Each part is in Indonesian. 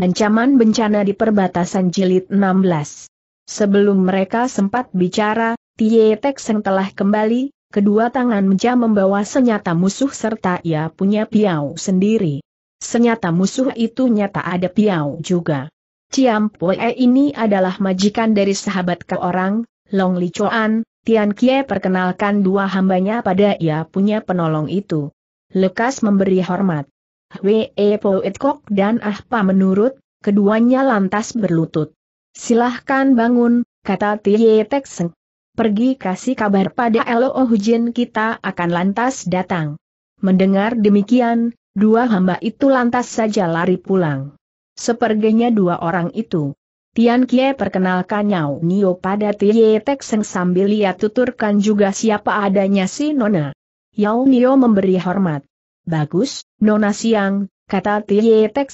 Ancaman bencana di perbatasan jilid 16. Sebelum mereka sempat bicara, Tie Teksen telah kembali, kedua tangan meja membawa senyata musuh serta ia punya piau sendiri. Senyata musuh itu nyata ada piau juga. Ciam Pue ini adalah majikan dari sahabat ke orang, Long Li Chuan, Tian Kie perkenalkan dua hambanya pada ia punya penolong itu. Lekas memberi hormat. Hwe Poetkok dan Ahpa menurut, keduanya lantas berlutut. Silahkan bangun, kata Tie Tek Seng. Pergi kasih kabar pada Lo Hujin kita akan lantas datang. Mendengar demikian, dua hamba itu lantas saja lari pulang. Sepergenya dua orang itu. Tian Kie perkenalkan Nyao Nio pada Tie Tek Seng sambil ia tuturkan juga siapa adanya si Nona. Yao Nio memberi hormat. Bagus, Nona Siang, kata Tie Tek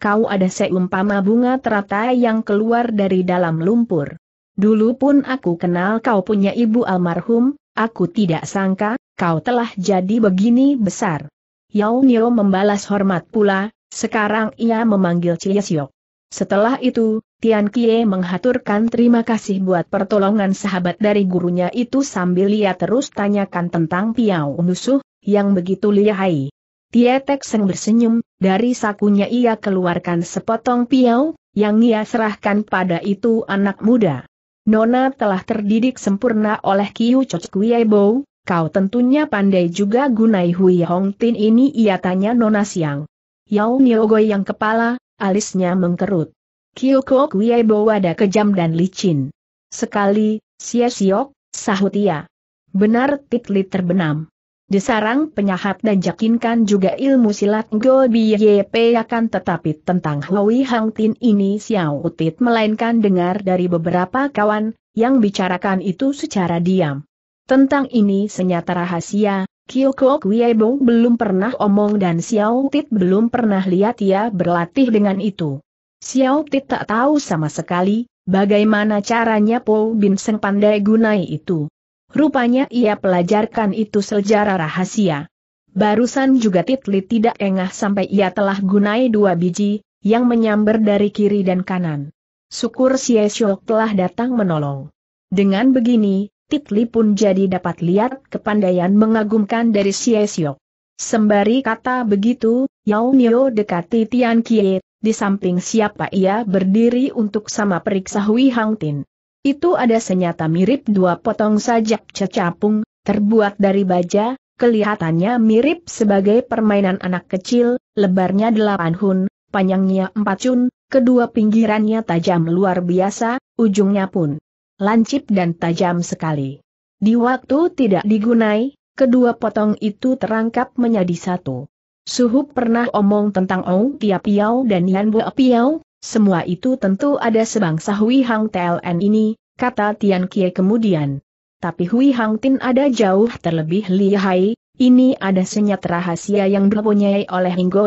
Kau ada seumpama bunga teratai yang keluar dari dalam lumpur. Dulu pun aku kenal kau punya ibu almarhum, aku tidak sangka, kau telah jadi begini besar. Yao Nio membalas hormat pula, sekarang ia memanggil Siok. Setelah itu, Tian Kie menghaturkan terima kasih buat pertolongan sahabat dari gurunya itu sambil ia terus tanyakan tentang Piao Musuh yang begitu lihai. Tietek Seng bersenyum, dari sakunya ia keluarkan sepotong piau, yang ia serahkan pada itu anak muda. Nona telah terdidik sempurna oleh Kiu Chot Bo. kau tentunya pandai juga gunai Hui Hong Tin ini ia tanya Nona Siang. Yao Niogo yang kepala, alisnya mengkerut. Kiu Ko Bo ada kejam dan licin. Sekali, sia siok, sahut ia. Benar titli terbenam. Disarang penyahat dan yakinkan juga ilmu silat Go yep akan tetapi tentang Hui Hang Tin ini Xiao Utit melainkan dengar dari beberapa kawan, yang bicarakan itu secara diam. Tentang ini senyata rahasia, Kyoko Kwiebo belum pernah omong dan Xiao Tit belum pernah lihat ia berlatih dengan itu. Xiao Tit tak tahu sama sekali, bagaimana caranya Po Bin Seng pandai gunai itu. Rupanya ia pelajarkan itu sejarah rahasia. Barusan juga Titli tidak engah sampai ia telah gunai dua biji, yang menyambar dari kiri dan kanan. Syukur Esyok telah datang menolong. Dengan begini, Titli pun jadi dapat lihat kepandaian mengagumkan dari Esyok. Sembari kata begitu, Yao Nio dekati Tian Kie, di samping siapa ia berdiri untuk sama periksa Hui Hang Tin. Itu ada senyata mirip dua potong sajak cecapung, terbuat dari baja, kelihatannya mirip sebagai permainan anak kecil, lebarnya delapan hun, panjangnya empat cun, kedua pinggirannya tajam luar biasa, ujungnya pun lancip dan tajam sekali. Di waktu tidak digunai, kedua potong itu terangkap menjadi satu. Suhu pernah omong tentang Ong Tia Piao dan Yan Bo Piao, semua itu tentu ada sebangsa Hui Hang TLN ini, kata Tian Kie kemudian. Tapi Hui Hang Tin ada jauh terlebih lihai, ini ada senyat rahasia yang dipunyai oleh Hinggo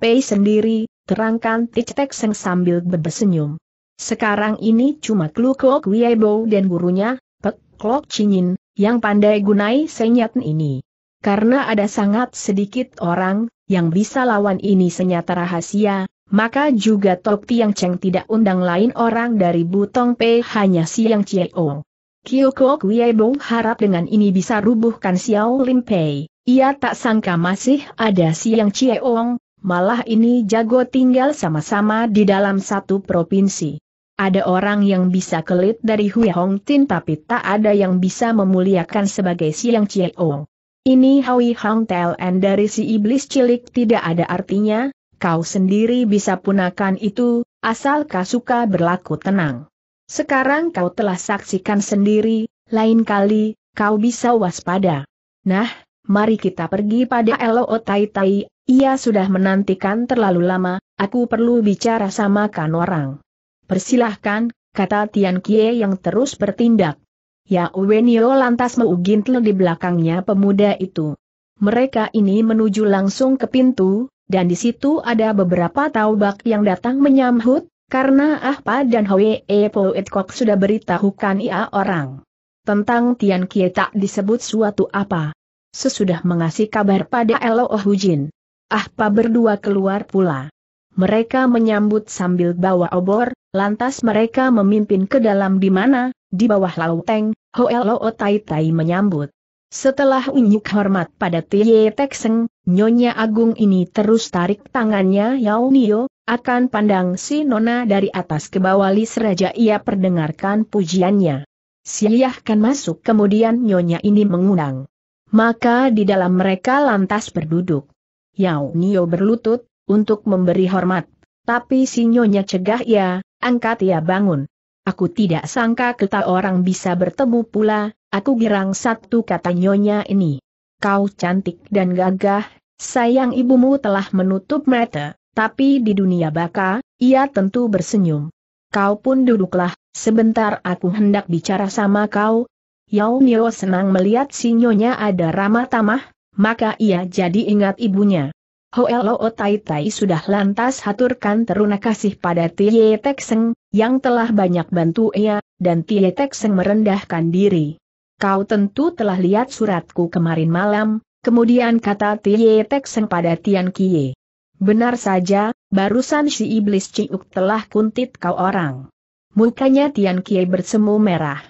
Pei sendiri, terangkan Tictek Seng sambil berbesenyum. Sekarang ini cuma Klukok Wiebo dan gurunya, Pek Klok Chinyin, yang pandai gunai senyat ini. Karena ada sangat sedikit orang, yang bisa lawan ini senyata rahasia, maka juga Tok Tiang Cheng tidak undang lain orang dari Butong Pei hanya Siang Chieo. Kyoko Kuiebong harap dengan ini bisa rubuhkan Xiao Lim Pei. Ia tak sangka masih ada Siang Ong, malah ini jago tinggal sama-sama di dalam satu provinsi. Ada orang yang bisa kelit dari Hui Hong Tin tapi tak ada yang bisa memuliakan sebagai Siang O. Ini Hui Hong Tel and dari si iblis cilik tidak ada artinya, kau sendiri bisa punakan itu, asal kau suka berlaku tenang. Sekarang kau telah saksikan sendiri, lain kali, kau bisa waspada. Nah, mari kita pergi pada Elo Tai Tai, ia sudah menantikan terlalu lama, aku perlu bicara sama kan orang. Persilahkan, kata Tian Kie yang terus bertindak. Ya Wenio lantas meugintel di belakangnya pemuda itu. Mereka ini menuju langsung ke pintu, dan di situ ada beberapa taubak yang datang menyambut, karena Ahpa dan Hwee Poet Kok sudah beritahukan ia orang. Tentang Tian Kie tak disebut suatu apa. Sesudah mengasih kabar pada Elo Hujin. Ahpa berdua keluar pula. Mereka menyambut sambil bawa obor, lantas mereka memimpin ke dalam di mana, di bawah lauteng, Hoelo Tai Tai menyambut. Setelah unjuk hormat pada Tie Tekseng, Nyonya Agung ini terus tarik tangannya Yao Nio, akan pandang si Nona dari atas ke bawah lis raja ia perdengarkan pujiannya. Siahkan masuk kemudian Nyonya ini mengundang. Maka di dalam mereka lantas berduduk. Yao Nio berlutut, untuk memberi hormat. Tapi si Nyonya cegah ia, ya, angkat ia ya bangun. Aku tidak sangka kita orang bisa bertemu pula, Aku girang satu kata nyonya ini. Kau cantik dan gagah, sayang ibumu telah menutup mata, tapi di dunia baka, ia tentu bersenyum. Kau pun duduklah, sebentar aku hendak bicara sama kau. Yao Nio senang melihat si nyonya ada ramah tamah, maka ia jadi ingat ibunya. Hoelo Tai Tai sudah lantas haturkan teruna kasih pada Tie Tek Seng, yang telah banyak bantu ia, dan Tie Tek Seng merendahkan diri kau tentu telah lihat suratku kemarin malam, kemudian kata Tie Tekseng pada Tian Kie. Benar saja, barusan si iblis Ciuk telah kuntit kau orang. Mukanya Tian Kie bersemu merah.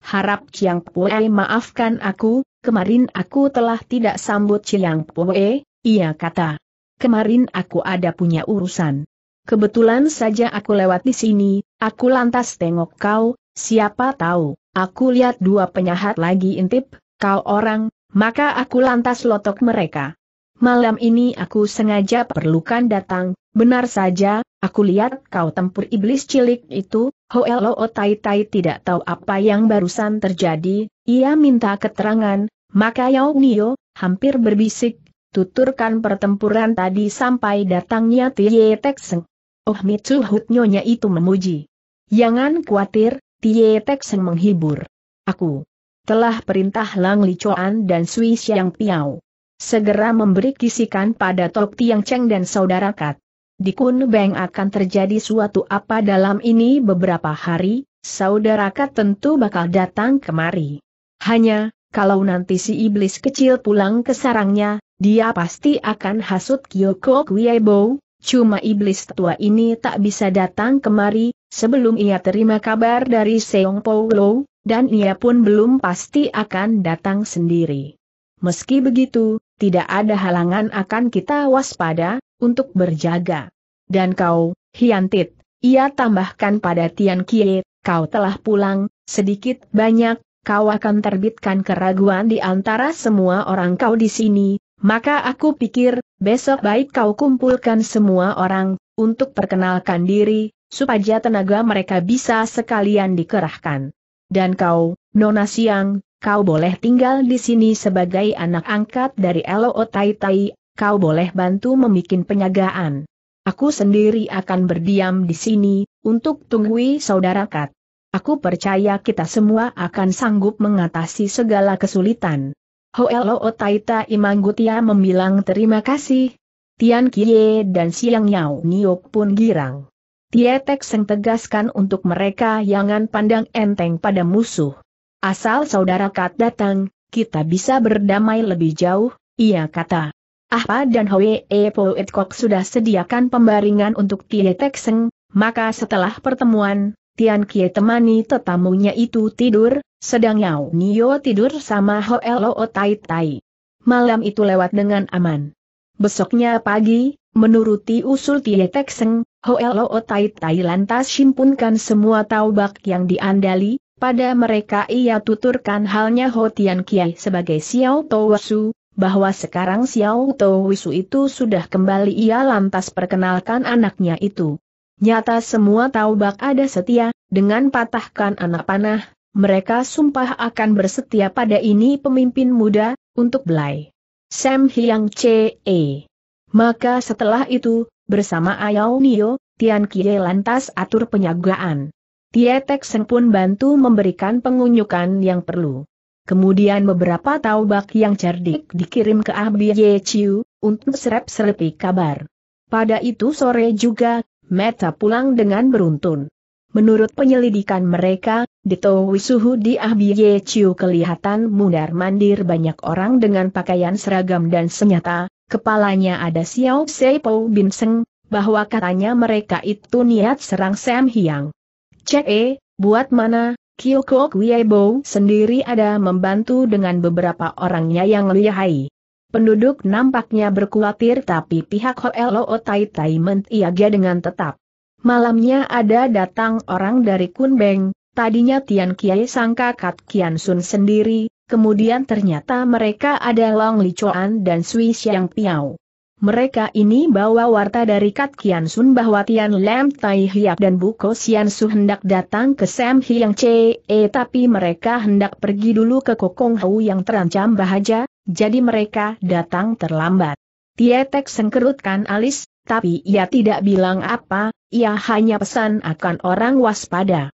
Harap Chiang Pue maafkan aku, kemarin aku telah tidak sambut Chiang Pue, ia kata. Kemarin aku ada punya urusan. Kebetulan saja aku lewat di sini, aku lantas tengok kau, siapa tahu. Aku lihat dua penyahat lagi intip, kau orang, maka aku lantas lotok mereka. Malam ini aku sengaja perlukan datang, benar saja, aku lihat kau tempur iblis cilik itu, Hoelo Tai Tai tidak tahu apa yang barusan terjadi, ia minta keterangan, maka Yao Nio, hampir berbisik, tuturkan pertempuran tadi sampai datangnya Tie Tek Seng. Oh Mitsuhut Nyonya itu memuji. Jangan khawatir, Tie Tek Seng menghibur. Aku telah perintah Lang Li Chuan dan Sui Xiang Piao. Segera memberi kisikan pada Tok Tiang Cheng dan Saudara Kat. Di Beng akan terjadi suatu apa dalam ini beberapa hari, Saudara Kat tentu bakal datang kemari. Hanya, kalau nanti si iblis kecil pulang ke sarangnya, dia pasti akan hasut Kyoko Kwiebo, Cuma iblis tua ini tak bisa datang kemari, sebelum ia terima kabar dari Seong Paulo, dan ia pun belum pasti akan datang sendiri. Meski begitu, tidak ada halangan akan kita waspada, untuk berjaga. Dan kau, Hiantit, ia tambahkan pada Tian Kie, kau telah pulang, sedikit banyak, kau akan terbitkan keraguan di antara semua orang kau di sini, maka aku pikir, Besok baik kau kumpulkan semua orang, untuk perkenalkan diri, supaya tenaga mereka bisa sekalian dikerahkan. Dan kau, Nona Siang, kau boleh tinggal di sini sebagai anak angkat dari Elo Tai Tai, kau boleh bantu membuat penyagaan. Aku sendiri akan berdiam di sini, untuk tunggui saudara Kat. Aku percaya kita semua akan sanggup mengatasi segala kesulitan. Hoelo Taita Imanggutia membilang terima kasih. Tian Kie dan Siang Yao Niok pun girang. Tietek Seng tegaskan untuk mereka jangan pandang enteng pada musuh. Asal saudara Kat datang, kita bisa berdamai lebih jauh, ia kata. Ahpa dan Hwe e Poet Kok sudah sediakan pembaringan untuk Tietek Seng, maka setelah pertemuan, Tian Kie temani tetamunya itu tidur, sedang Yao Nio tidur sama Ho Lo Tai Tai. Malam itu lewat dengan aman. Besoknya pagi, menuruti usul Tie Tek Seng, Ho Lo Tai Tai lantas simpunkan semua taubak yang diandali, pada mereka ia tuturkan halnya Ho Tian Kie sebagai Xiao Su. bahwa sekarang Xiao Towisu itu sudah kembali ia lantas perkenalkan anaknya itu. Nyata semua tahu ada setia, dengan patahkan anak panah, mereka sumpah akan bersetia pada ini pemimpin muda, untuk belai. Sam Hyang C.E. E. Maka setelah itu, bersama ayau Nio, Tian Kie lantas atur penyagaan. Tie Tek Seng pun bantu memberikan pengunjukan yang perlu. Kemudian beberapa taubak yang cerdik dikirim ke Abie ah Ye Chiu, untuk serap-selepi kabar. Pada itu sore juga, Meta pulang dengan beruntun. Menurut penyelidikan mereka, di Wisuhu di Ahbiye Chiu kelihatan mundar-mandir banyak orang dengan pakaian seragam dan senyata, kepalanya ada Xiao Seipo Bin Seng, bahwa katanya mereka itu niat serang Sam Hiang. CE, e, buat mana, Kyoko Kuiebo sendiri ada membantu dengan beberapa orangnya yang lihai. Penduduk nampaknya berkuatir tapi pihak Hoelo Tai Tai mentiaga dengan tetap. Malamnya ada datang orang dari Kun Beng. tadinya Tian Kiai sangka Kat Kian Sun sendiri, kemudian ternyata mereka ada Long Li Chuan dan Sui Xiang Piao. Mereka ini bawa warta dari Kat Kian Sun bahwa Tian Lam Tai Hiap dan Buko Sian Su hendak datang ke Sam Hiang eh, tapi mereka hendak pergi dulu ke Kokong Hau yang terancam bahaja jadi mereka datang terlambat. Tietek sengkerutkan alis, tapi ia tidak bilang apa, ia hanya pesan akan orang waspada.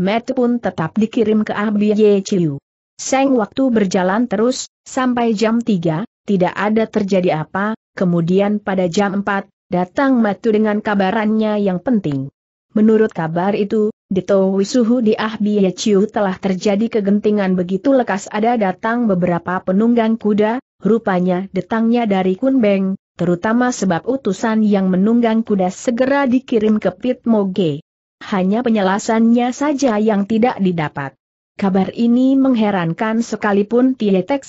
Met pun tetap dikirim ke Ye Chiu. Seng waktu berjalan terus, sampai jam 3, tidak ada terjadi apa, kemudian pada jam 4, datang Matu dengan kabarannya yang penting. Menurut kabar itu, di Towi Suhu di Ah Chiu telah terjadi kegentingan begitu lekas ada datang beberapa penunggang kuda, rupanya datangnya dari Kunbeng, terutama sebab utusan yang menunggang kuda segera dikirim ke Pit Moge. Hanya penyelasannya saja yang tidak didapat. Kabar ini mengherankan sekalipun Tie Tek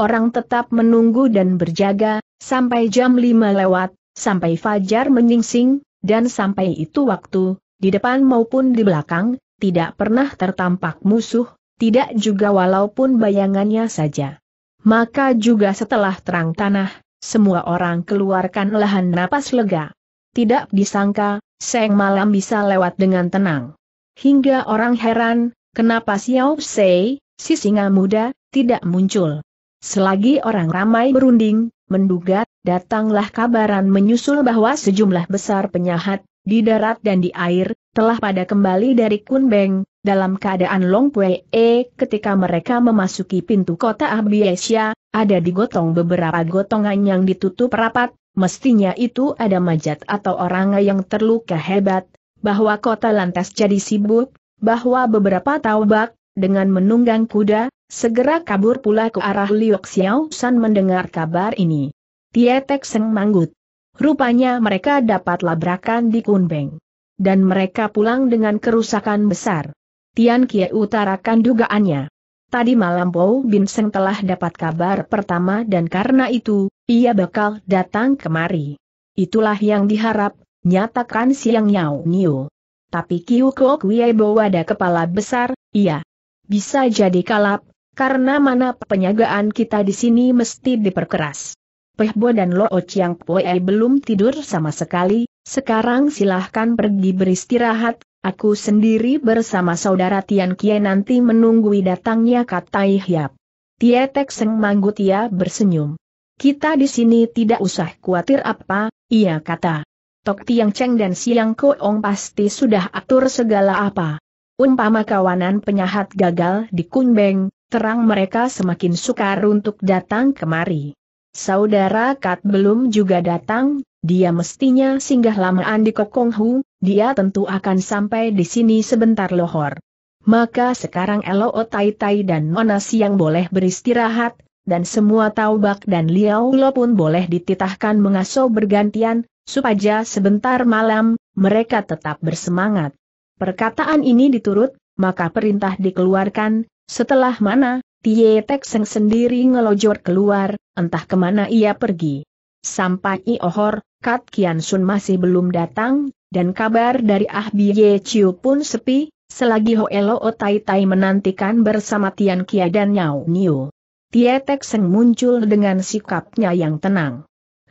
Orang tetap menunggu dan berjaga, sampai jam 5 lewat, sampai fajar menyingsing, dan sampai itu waktu, di depan maupun di belakang, tidak pernah tertampak musuh, tidak juga walaupun bayangannya saja. Maka juga setelah terang tanah, semua orang keluarkan lahan napas lega. Tidak disangka, Seng Malam bisa lewat dengan tenang. Hingga orang heran, kenapa Xiao Sei, si singa muda, tidak muncul. Selagi orang ramai berunding, menduga, datanglah kabaran menyusul bahwa sejumlah besar penyahat, di darat dan di air, telah pada kembali dari Kunbeng, dalam keadaan Long Pue e, ketika mereka memasuki pintu kota Abiesia, ada digotong beberapa gotongan yang ditutup rapat, mestinya itu ada majat atau orang yang terluka hebat, bahwa kota lantas jadi sibuk, bahwa beberapa taubak, dengan menunggang kuda, segera kabur pula ke arah Liu Xiao San mendengar kabar ini. Tietek Seng Manggut Rupanya mereka dapat labrakan di Kunbeng. Dan mereka pulang dengan kerusakan besar. Tian Kie utarakan dugaannya. Tadi malam Bo Bin Seng telah dapat kabar pertama dan karena itu, ia bakal datang kemari. Itulah yang diharap, nyatakan siang Yao Niu. Tapi Kiu Kuo Bo ada kepala besar, iya. Bisa jadi kalap, karena mana penyagaan kita di sini mesti diperkeras. Peh Bo dan Lo Chiang Poei belum tidur sama sekali, sekarang silahkan pergi beristirahat, aku sendiri bersama saudara Tian Kie nanti menunggui datangnya kata Ihyap. Tie Tek Seng ia bersenyum. Kita di sini tidak usah khawatir apa, ia kata. Tok Tiang Cheng dan Siang Koong pasti sudah atur segala apa. Umpama kawanan penyahat gagal di Kunbeng, terang mereka semakin sukar untuk datang kemari. Saudara Kat belum juga datang, dia mestinya singgah lamaan di Kokonghu, dia tentu akan sampai di sini sebentar lohor. Maka sekarang Elo Tai Tai dan Nona Siang boleh beristirahat, dan semua Taubak dan Liao Lo pun boleh dititahkan mengasuh bergantian, supaya sebentar malam, mereka tetap bersemangat. Perkataan ini diturut, maka perintah dikeluarkan, setelah mana, Tie Tek Seng sendiri ngelojor keluar, entah kemana ia pergi. Sampai Iohor, Kat Kian Sun masih belum datang, dan kabar dari Ah Bie Chiu pun sepi, selagi Hoelo Tai Tai menantikan bersama Tian Kia dan Nyao Niu. Tie Tek Seng muncul dengan sikapnya yang tenang.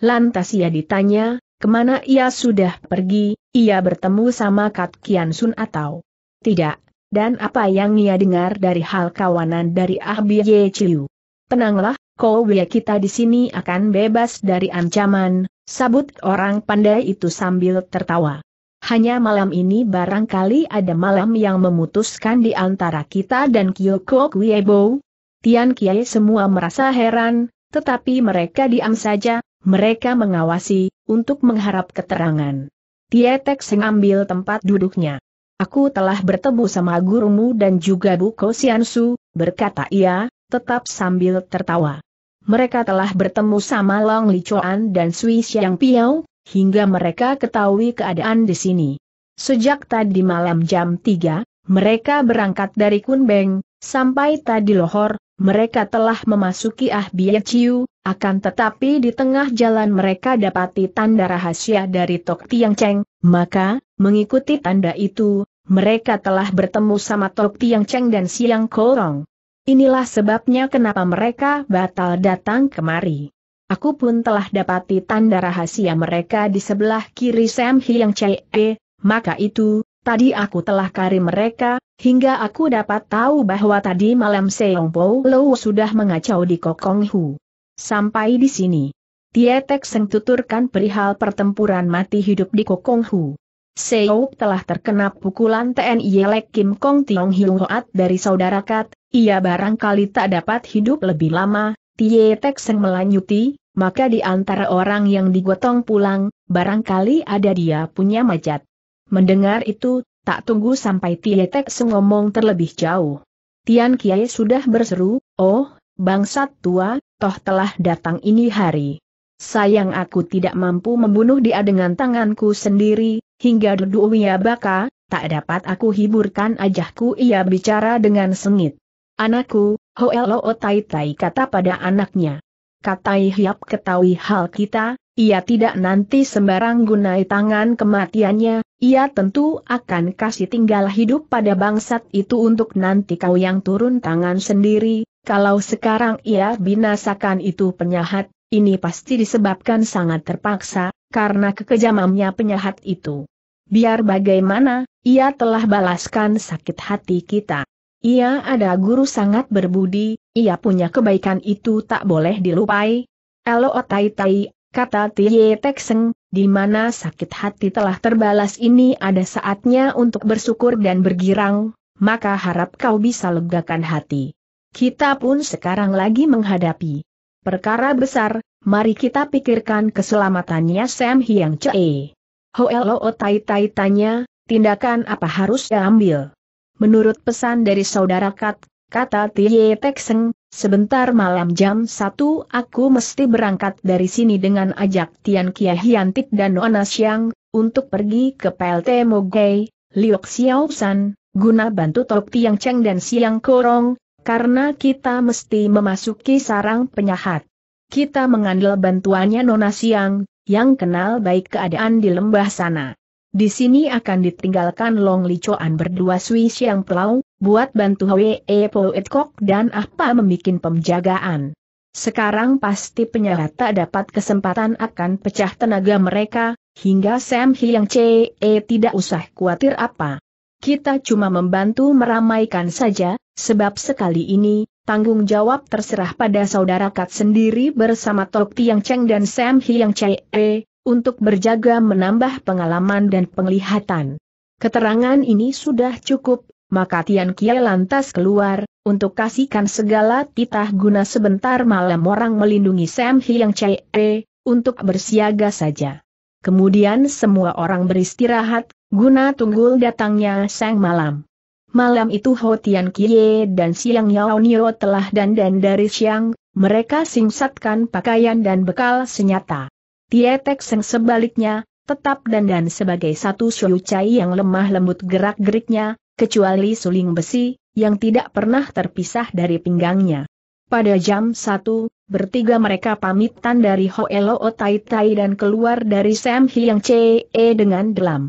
Lantas ia ditanya, kemana ia sudah pergi, ia bertemu sama Kat Kian Sun atau tidak, dan apa yang ia dengar dari hal kawanan dari Ah Bie Chiu. Tenanglah, Kau kowe kita di sini akan bebas dari ancaman, sabut orang pandai itu sambil tertawa. Hanya malam ini barangkali ada malam yang memutuskan di antara kita dan Kyoko Kuebo. Tian Kiai semua merasa heran, tetapi mereka diam saja, mereka mengawasi, untuk mengharap keterangan. Tietek mengambil tempat duduknya. Aku telah bertemu sama gurumu dan juga Bu Kosiansu, berkata ia, tetap sambil tertawa mereka telah bertemu sama Long Li dan Sui Xiang Piao, hingga mereka ketahui keadaan di sini. Sejak tadi malam jam 3, mereka berangkat dari Kun Beng, sampai tadi lohor, mereka telah memasuki Ah Bia Chiu, akan tetapi di tengah jalan mereka dapati tanda rahasia dari Tok Tiang Cheng, maka, mengikuti tanda itu, mereka telah bertemu sama Tok Tiang Cheng dan Siang Korong. Inilah sebabnya kenapa mereka batal datang kemari. Aku pun telah dapati tanda rahasia mereka di sebelah kiri Sam Hyang Chee, eh, maka itu, tadi aku telah kari mereka, hingga aku dapat tahu bahwa tadi malam Seong Po Lo sudah mengacau di Kokong Hu. Sampai di sini. Tietek Seng tuturkan perihal pertempuran mati hidup di Kokong Hu. Seok telah terkena pukulan TNI Yelek Kim Kong Tiong Hoat dari saudara Kat, ia barangkali tak dapat hidup lebih lama, Tie Tek Seng melanjuti, maka di antara orang yang digotong pulang, barangkali ada dia punya majat. Mendengar itu, tak tunggu sampai Tie Tek ngomong terlebih jauh. Tian Kiai sudah berseru, oh, bangsat tua, toh telah datang ini hari. Sayang aku tidak mampu membunuh dia dengan tanganku sendiri, hingga duduk baka, tak dapat aku hiburkan ajahku ia bicara dengan sengit. Anakku, Hoelo Tai Tai kata pada anaknya. Katai Hiap ketahui hal kita, ia tidak nanti sembarang gunai tangan kematiannya, ia tentu akan kasih tinggal hidup pada bangsat itu untuk nanti kau yang turun tangan sendiri, kalau sekarang ia binasakan itu penyahat, ini pasti disebabkan sangat terpaksa, karena kekejamannya penyahat itu. Biar bagaimana, ia telah balaskan sakit hati kita. Ia ada guru sangat berbudi, ia punya kebaikan itu tak boleh dilupai. Elo otai tai, kata Tie Tek di mana sakit hati telah terbalas ini ada saatnya untuk bersyukur dan bergirang, maka harap kau bisa legakan hati. Kita pun sekarang lagi menghadapi perkara besar, mari kita pikirkan keselamatannya Sam Hyang Chee. Elo otai Tai tanya, tindakan apa harus diambil? Menurut pesan dari saudara Kat, kata Tie Tekseng, sebentar malam jam 1 aku mesti berangkat dari sini dengan ajak Tian Kia Hiantik dan Nona Xiang, untuk pergi ke PLT Mogei, Liok Xiao San, guna bantu Tok Tiang Cheng dan Siang Korong, karena kita mesti memasuki sarang penyahat. Kita mengandalkan bantuannya Nona Siang, yang kenal baik keadaan di lembah sana. Di sini akan ditinggalkan Long Li Chuan berdua Sui yang Pelau, buat bantu Hwe e Po Et Kok dan Apa membuat pemjagaan. Sekarang pasti penyerah tak dapat kesempatan akan pecah tenaga mereka, hingga Sam Hyang E eh, tidak usah khawatir apa. Kita cuma membantu meramaikan saja, sebab sekali ini, tanggung jawab terserah pada saudara Kat sendiri bersama Tok Tiang Cheng dan Sam Hyang E, untuk berjaga menambah pengalaman dan penglihatan. Keterangan ini sudah cukup, maka Tian Kie lantas keluar, untuk kasihkan segala titah guna sebentar malam orang melindungi Sam Hyang E, untuk bersiaga saja. Kemudian semua orang beristirahat, guna tunggul datangnya sang malam. Malam itu Ho Tian Kie dan Siang Yao Nio telah dandan dari siang, mereka singsatkan pakaian dan bekal senyata. Tietek Seng sebaliknya, tetap dandan sebagai satu Shoyucai yang lemah lembut gerak-geriknya, kecuali suling besi, yang tidak pernah terpisah dari pinggangnya. Pada jam 1, bertiga mereka pamitan dari Hoelo Tai Tai dan keluar dari Sam Hiang Chee dengan delam.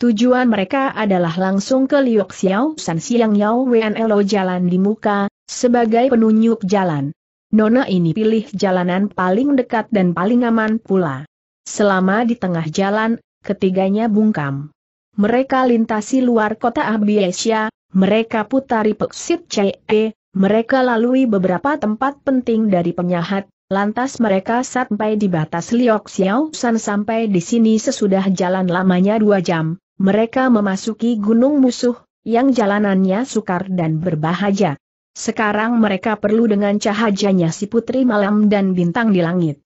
Tujuan mereka adalah langsung ke Liok Xiao San Siang Yau Wen Elo jalan di muka, sebagai penunjuk jalan. Nona ini pilih jalanan paling dekat dan paling aman pula. Selama di tengah jalan, ketiganya bungkam. Mereka lintasi luar kota Abiesia, mereka putari Peksit CE, mereka lalui beberapa tempat penting dari penyahat, lantas mereka sampai di batas Liok Xiao San sampai di sini sesudah jalan lamanya dua jam, mereka memasuki gunung musuh, yang jalanannya sukar dan berbahaya. Sekarang mereka perlu dengan cahajanya si putri malam dan bintang di langit.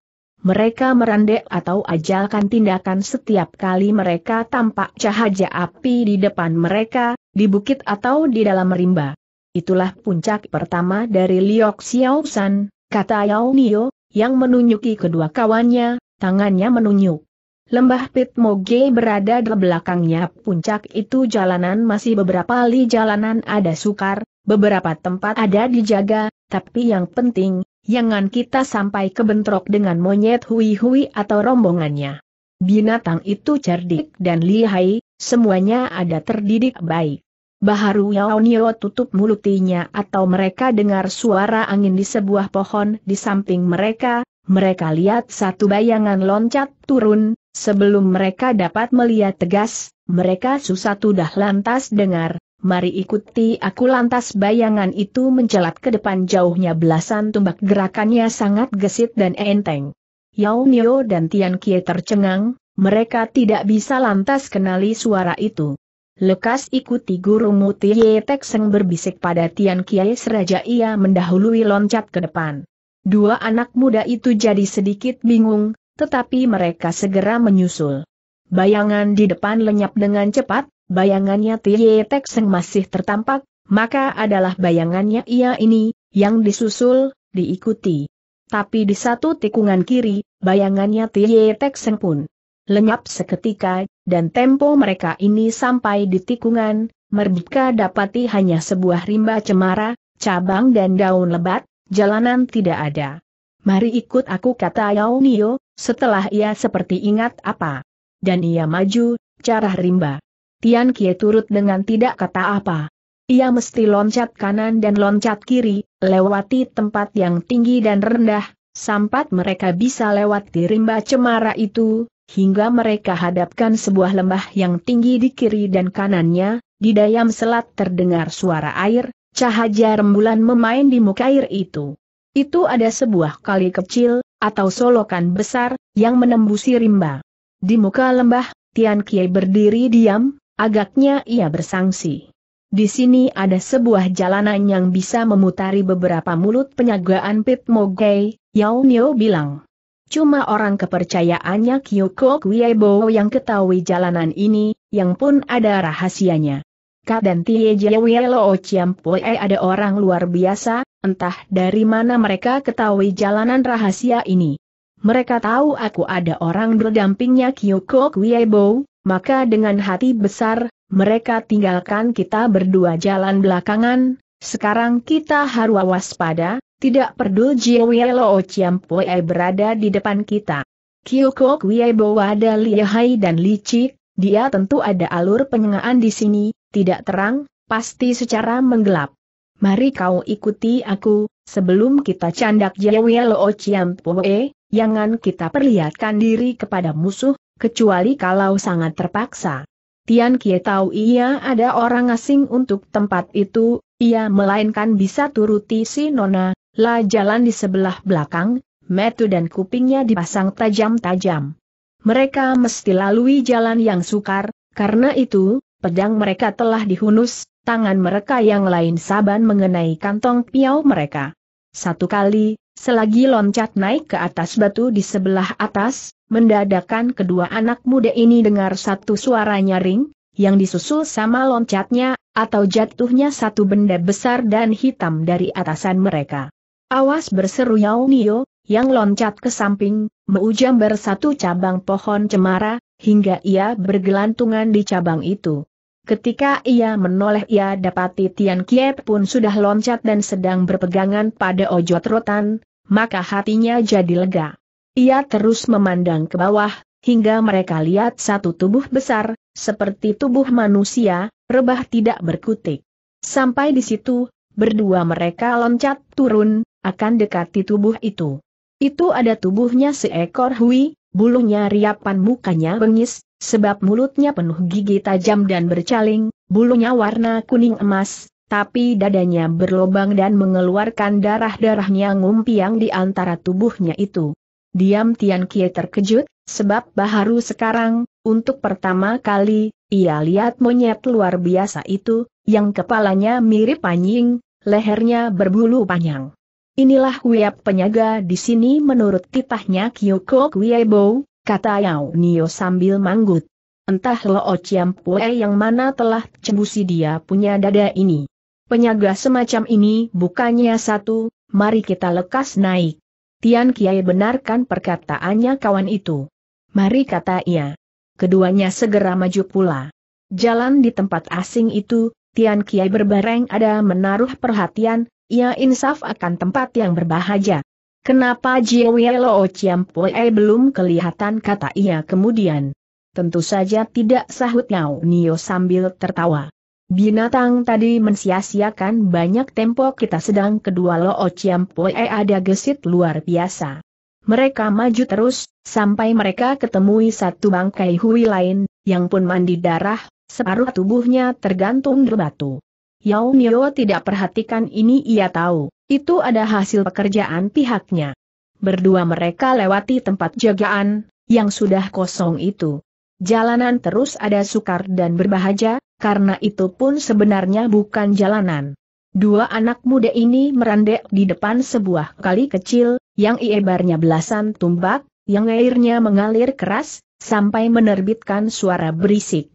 Mereka merandek atau ajalkan tindakan setiap kali mereka tampak cahaya api di depan mereka, di bukit atau di dalam rimba. Itulah puncak pertama dari Liok Xiao San, kata Yao Nio, yang menunjuki kedua kawannya, tangannya menunjuk. Lembah Moge berada di belakangnya puncak itu jalanan masih beberapa li jalanan ada sukar, Beberapa tempat ada dijaga, tapi yang penting, jangan kita sampai kebentrok dengan monyet hui-hui atau rombongannya. Binatang itu cerdik dan lihai, semuanya ada terdidik baik. Baharu Yaonio tutup mulutnya atau mereka dengar suara angin di sebuah pohon di samping mereka, mereka lihat satu bayangan loncat turun, sebelum mereka dapat melihat tegas, mereka susah sudah lantas dengar, mari ikuti aku lantas bayangan itu menjelat ke depan jauhnya belasan tumbak gerakannya sangat gesit dan enteng. Yao Nio dan Tian Kie tercengang, mereka tidak bisa lantas kenali suara itu. Lekas ikuti guru muti. Ye Tek Seng berbisik pada Tian Kie seraja ia mendahului loncat ke depan. Dua anak muda itu jadi sedikit bingung, tetapi mereka segera menyusul. Bayangan di depan lenyap dengan cepat, bayangannya Tie Tek Seng masih tertampak, maka adalah bayangannya ia ini, yang disusul, diikuti. Tapi di satu tikungan kiri, bayangannya Tie Tek Seng pun lenyap seketika, dan tempo mereka ini sampai di tikungan, merdeka dapati hanya sebuah rimba cemara, cabang dan daun lebat, jalanan tidak ada. Mari ikut aku kata Yao Nio, setelah ia seperti ingat apa. Dan ia maju, cara rimba. Tian Kie turut dengan tidak kata apa. Ia mesti loncat kanan dan loncat kiri, lewati tempat yang tinggi dan rendah, sampat mereka bisa lewati rimba cemara itu, hingga mereka hadapkan sebuah lembah yang tinggi di kiri dan kanannya, di dayam selat terdengar suara air, cahaya rembulan memain di muka air itu. Itu ada sebuah kali kecil, atau solokan besar, yang menembusi rimba. Di muka lembah, Tian Kie berdiri diam, agaknya ia bersangsi. Di sini ada sebuah jalanan yang bisa memutari beberapa mulut penyagaan Pit Mogei, Yao Nio bilang. Cuma orang kepercayaannya Kyoko Kuiebo yang ketahui jalanan ini, yang pun ada rahasianya. Ka dan Tie Jiewelo Chiampoe ada orang luar biasa, entah dari mana mereka ketahui jalanan rahasia ini. Mereka tahu aku ada orang berdampingnya Kyoko Kuiebo, maka dengan hati besar, mereka tinggalkan kita berdua jalan belakangan, sekarang kita harus waspada, tidak perlu Jiwelo Chiampue berada di depan kita. Kyoko bawa ada lihai dan licik, dia tentu ada alur penyengaan di sini, tidak terang, pasti secara menggelap. Mari kau ikuti aku, sebelum kita candak Jewelo Chiampue, jangan kita perlihatkan diri kepada musuh, kecuali kalau sangat terpaksa. Tian Kie tahu ia ada orang asing untuk tempat itu, ia melainkan bisa turuti si Nona, La jalan di sebelah belakang, metu dan kupingnya dipasang tajam-tajam. Mereka mesti lalui jalan yang sukar, karena itu, pedang mereka telah dihunus, tangan mereka yang lain saban mengenai kantong piau mereka. Satu kali, Selagi loncat naik ke atas batu di sebelah atas, mendadakan kedua anak muda ini dengar satu suara nyaring, yang disusul sama loncatnya, atau jatuhnya satu benda besar dan hitam dari atasan mereka. Awas berseru Yao Nio, yang loncat ke samping, meujam bersatu cabang pohon cemara, hingga ia bergelantungan di cabang itu. Ketika ia menoleh ia dapati Tian Kie pun sudah loncat dan sedang berpegangan pada ojot rotan, maka hatinya jadi lega. Ia terus memandang ke bawah, hingga mereka lihat satu tubuh besar, seperti tubuh manusia, rebah tidak berkutik. Sampai di situ, berdua mereka loncat turun, akan dekati tubuh itu. Itu ada tubuhnya seekor hui, bulunya riapan mukanya bengis, sebab mulutnya penuh gigi tajam dan bercaling, bulunya warna kuning emas, tapi dadanya berlobang dan mengeluarkan darah-darahnya ngumpiang di antara tubuhnya itu. Diam Tian Kie terkejut, sebab baharu sekarang, untuk pertama kali, ia lihat monyet luar biasa itu, yang kepalanya mirip anjing, lehernya berbulu panjang. Inilah Huyap penyaga di sini menurut titahnya Kyoko Kuiebo, kata Yao Nio sambil manggut. Entah Lo Chiam Pue yang mana telah cembusi dia punya dada ini. Penyaga semacam ini bukannya satu, mari kita lekas naik. Tian Kiai benarkan perkataannya kawan itu. Mari kata ia. Keduanya segera maju pula. Jalan di tempat asing itu, Tian Kiai berbareng ada menaruh perhatian, ia insaf akan tempat yang berbahagia. Kenapa Jiwe Lo Chiampue belum kelihatan kata ia kemudian. Tentu saja tidak sahut Nao Nio sambil tertawa. Binatang tadi mensia-siakan banyak tempo kita sedang kedua Lo Chiampue ada gesit luar biasa. Mereka maju terus, sampai mereka ketemui satu bangkai hui lain, yang pun mandi darah, separuh tubuhnya tergantung berbatu. Yao Mio tidak perhatikan ini ia tahu, itu ada hasil pekerjaan pihaknya. Berdua mereka lewati tempat jagaan, yang sudah kosong itu. Jalanan terus ada sukar dan berbahagia, karena itu pun sebenarnya bukan jalanan. Dua anak muda ini merandek di depan sebuah kali kecil, yang iebarnya belasan tumbak, yang airnya mengalir keras, sampai menerbitkan suara berisik.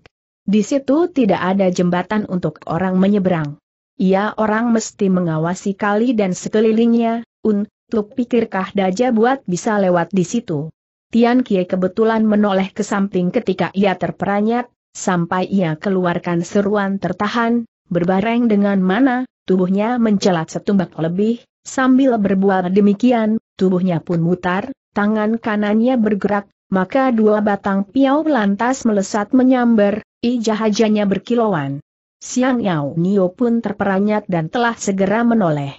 Di situ tidak ada jembatan untuk orang menyeberang. Ia orang mesti mengawasi kali dan sekelilingnya, untuk pikirkah Daja buat bisa lewat di situ. Tian Kie kebetulan menoleh ke samping ketika ia terperanyat, sampai ia keluarkan seruan tertahan, berbareng dengan mana, tubuhnya mencelat setumbak lebih, sambil berbuat demikian, tubuhnya pun mutar, tangan kanannya bergerak, maka dua batang piau lantas melesat menyambar, Ijahajanya berkilauan. Siang Yao Nio pun terperanyat dan telah segera menoleh.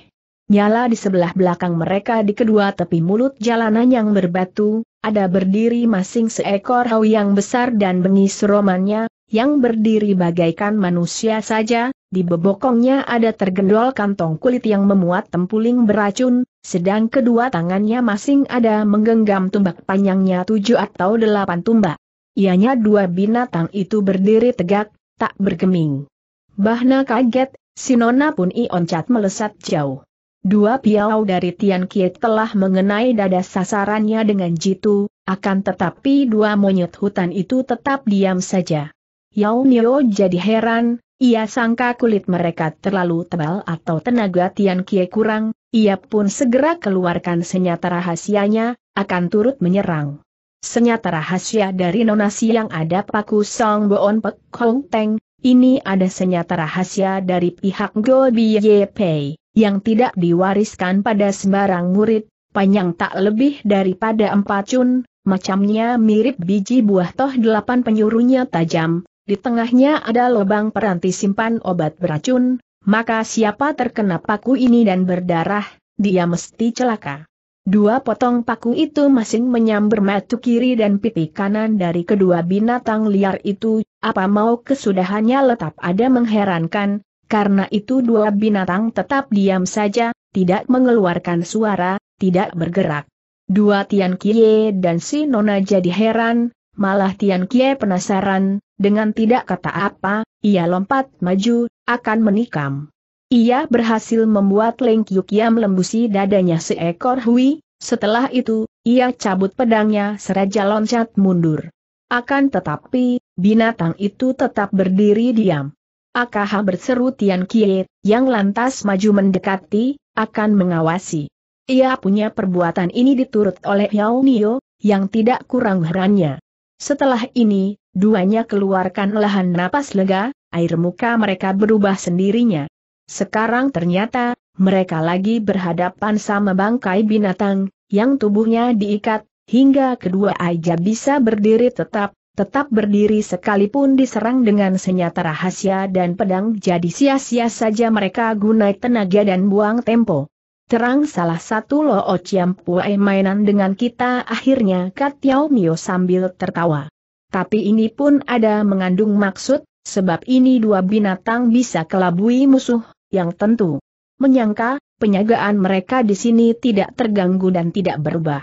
Nyala di sebelah belakang mereka di kedua tepi mulut jalanan yang berbatu, ada berdiri masing seekor hau yang besar dan bengis romannya, yang berdiri bagaikan manusia saja, di bebokongnya ada tergendol kantong kulit yang memuat tempuling beracun, sedang kedua tangannya masing ada menggenggam tumbak panjangnya tujuh atau delapan tumbak ianya dua binatang itu berdiri tegak, tak bergeming. Bahna kaget, Sinona pun ioncat melesat jauh. Dua piau dari Tian Kiet telah mengenai dada sasarannya dengan jitu, akan tetapi dua monyet hutan itu tetap diam saja. Yao Nio jadi heran, ia sangka kulit mereka terlalu tebal atau tenaga Tian Kie kurang, ia pun segera keluarkan senjata rahasianya, akan turut menyerang. Senyata rahasia dari nonasi yang ada paku Song Boon Pek Hong Teng, ini ada senyata rahasia dari pihak Go Biye Pei, yang tidak diwariskan pada sembarang murid, panjang tak lebih daripada empat cun, macamnya mirip biji buah toh delapan penyuruhnya tajam, di tengahnya ada lubang peranti simpan obat beracun, maka siapa terkena paku ini dan berdarah, dia mesti celaka. Dua potong paku itu masing menyambar matu kiri dan pipi kanan dari kedua binatang liar itu, apa mau kesudahannya letap ada mengherankan, karena itu dua binatang tetap diam saja, tidak mengeluarkan suara, tidak bergerak. Dua Tian Kie dan si Nona jadi heran, malah Tian Kie penasaran, dengan tidak kata apa, ia lompat maju, akan menikam. Ia berhasil membuat Leng Yukiam lembusi dadanya seekor hui, setelah itu, ia cabut pedangnya seraja loncat mundur. Akan tetapi, binatang itu tetap berdiri diam. Akaha berseru Tian Kie, yang lantas maju mendekati, akan mengawasi. Ia punya perbuatan ini diturut oleh Yao Nio, yang tidak kurang herannya. Setelah ini, duanya keluarkan lahan napas lega, air muka mereka berubah sendirinya. Sekarang ternyata, mereka lagi berhadapan sama bangkai binatang, yang tubuhnya diikat, hingga kedua aja bisa berdiri tetap, tetap berdiri sekalipun diserang dengan senjata rahasia dan pedang jadi sia-sia saja mereka gunai tenaga dan buang tempo. Terang salah satu Lo o Pue mainan dengan kita akhirnya Katiao Mio sambil tertawa. Tapi ini pun ada mengandung maksud, sebab ini dua binatang bisa kelabui musuh, yang tentu. Menyangka, penyagaan mereka di sini tidak terganggu dan tidak berubah.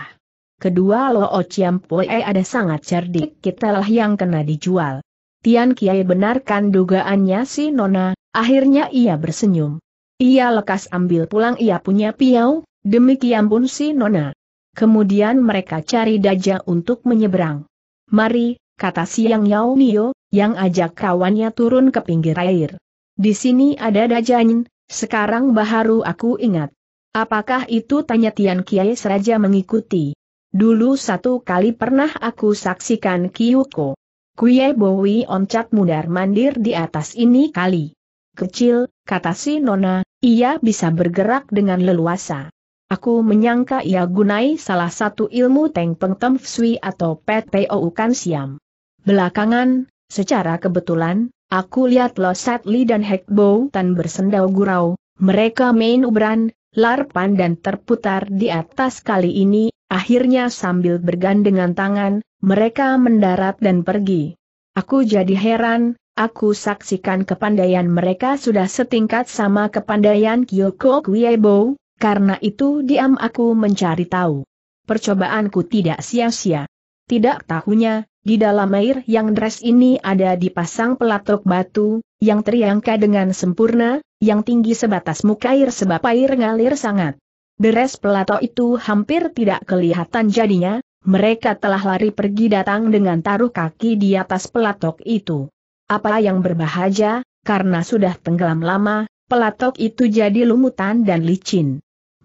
Kedua Loo Chiampoe ada sangat cerdik kita lah yang kena dijual. Tian Kiai benarkan dugaannya si Nona, akhirnya ia bersenyum. Ia lekas ambil pulang ia punya piau, demikian pun si Nona. Kemudian mereka cari daja untuk menyeberang. Mari, kata Siang Yao Nio, yang ajak kawannya turun ke pinggir air. Di sini ada Dajan, sekarang baharu aku ingat. Apakah itu tanya Tian Kiai Seraja mengikuti? Dulu satu kali pernah aku saksikan Kiyuko. Kuye Bowi oncat mundar mandir di atas ini kali. Kecil, kata si Nona, ia bisa bergerak dengan leluasa. Aku menyangka ia gunai salah satu ilmu Teng Peng Tem Sui atau PTOU Kan Siam. Belakangan, secara kebetulan, Aku lihat Lo Satli dan Bow Tan bersendau gurau, mereka main ubran, larpan dan terputar di atas kali ini, akhirnya sambil bergandengan tangan, mereka mendarat dan pergi. Aku jadi heran, aku saksikan kepandaian mereka sudah setingkat sama kepandaian Kyoko Kwiebo, karena itu diam aku mencari tahu. Percobaanku tidak sia-sia. Tidak tahunya, di dalam air yang deras ini ada dipasang pelatuk batu, yang teriangka dengan sempurna, yang tinggi sebatas muka air sebab air ngalir sangat. Deres pelatok itu hampir tidak kelihatan jadinya, mereka telah lari pergi datang dengan taruh kaki di atas pelatok itu. Apa yang berbahaja, karena sudah tenggelam lama, pelatok itu jadi lumutan dan licin.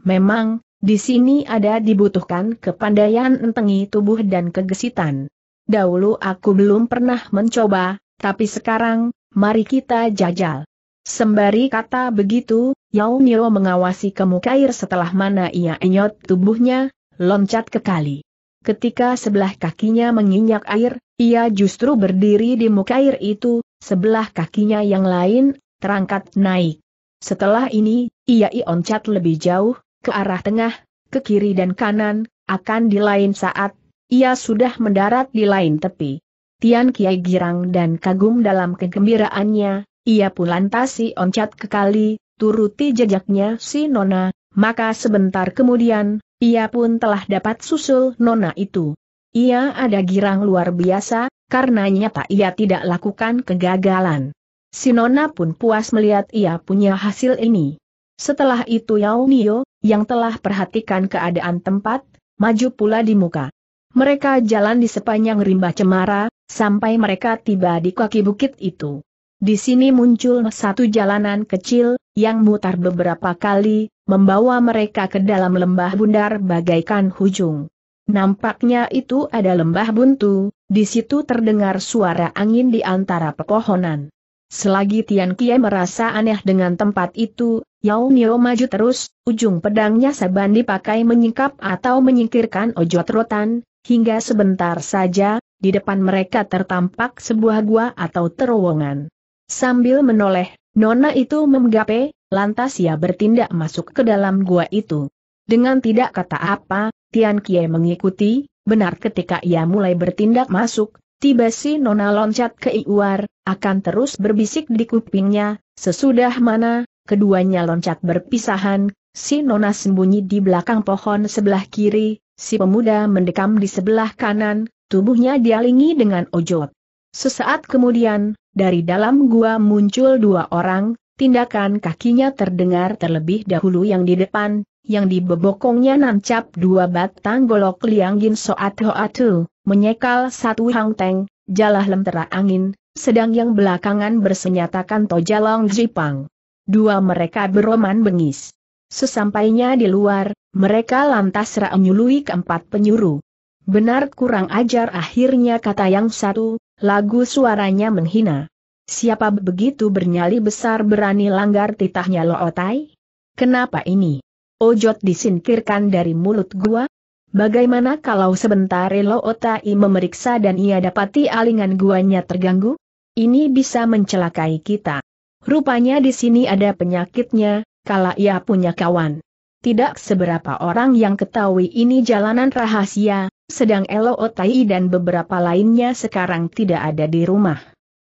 Memang, di sini ada dibutuhkan kepandaian entengi tubuh dan kegesitan. Dahulu aku belum pernah mencoba, tapi sekarang, mari kita jajal. Sembari kata begitu, Yao Niro mengawasi kemukair air setelah mana ia enyot tubuhnya, loncat ke kali. Ketika sebelah kakinya menginjak air, ia justru berdiri di muka air itu, sebelah kakinya yang lain, terangkat naik. Setelah ini, ia ioncat lebih jauh, ke arah tengah, ke kiri dan kanan, akan di lain saat, ia sudah mendarat di lain tepi. Tian Kiai girang dan kagum dalam kegembiraannya, ia pun lantas oncat ke kali, turuti jejaknya si Nona, maka sebentar kemudian, ia pun telah dapat susul Nona itu. Ia ada girang luar biasa, karena nyata ia tidak lakukan kegagalan. Si Nona pun puas melihat ia punya hasil ini. Setelah itu Yao Nio, yang telah perhatikan keadaan tempat, maju pula di muka. Mereka jalan di sepanjang rimba cemara, sampai mereka tiba di kaki bukit itu. Di sini muncul satu jalanan kecil, yang mutar beberapa kali, membawa mereka ke dalam lembah bundar bagaikan hujung. Nampaknya itu ada lembah buntu, di situ terdengar suara angin di antara pepohonan. Selagi Tian Kie merasa aneh dengan tempat itu, Yao Mio maju terus, ujung pedangnya saban dipakai menyingkap atau menyingkirkan ojot rotan, hingga sebentar saja, di depan mereka tertampak sebuah gua atau terowongan. Sambil menoleh, Nona itu memgape, lantas ia bertindak masuk ke dalam gua itu. Dengan tidak kata apa, Tian Kie mengikuti, benar ketika ia mulai bertindak masuk, tiba si Nona loncat ke Iwar, akan terus berbisik di kupingnya, sesudah mana, keduanya loncat berpisahan, si nona sembunyi di belakang pohon sebelah kiri, si pemuda mendekam di sebelah kanan, tubuhnya dialingi dengan ojot. Sesaat kemudian, dari dalam gua muncul dua orang, tindakan kakinya terdengar terlebih dahulu yang di depan, yang di bebokongnya nancap dua batang golok lianggin soat hoatu, menyekal satu hang teng, jalah lentera angin, sedang yang belakangan bersenyatakan tojalong jipang. Dua mereka beroman bengis. Sesampainya di luar, mereka lantas menyului keempat penyuruh. Benar kurang ajar akhirnya kata yang satu, lagu suaranya menghina. Siapa begitu bernyali besar berani langgar titahnya lootai? Kenapa ini? Ojot disingkirkan dari mulut gua? Bagaimana kalau sebentar lootai memeriksa dan ia dapati alingan guanya terganggu? Ini bisa mencelakai kita. Rupanya di sini ada penyakitnya, kala ia punya kawan. Tidak seberapa orang yang ketahui ini jalanan rahasia, sedang Elo Otai dan beberapa lainnya sekarang tidak ada di rumah.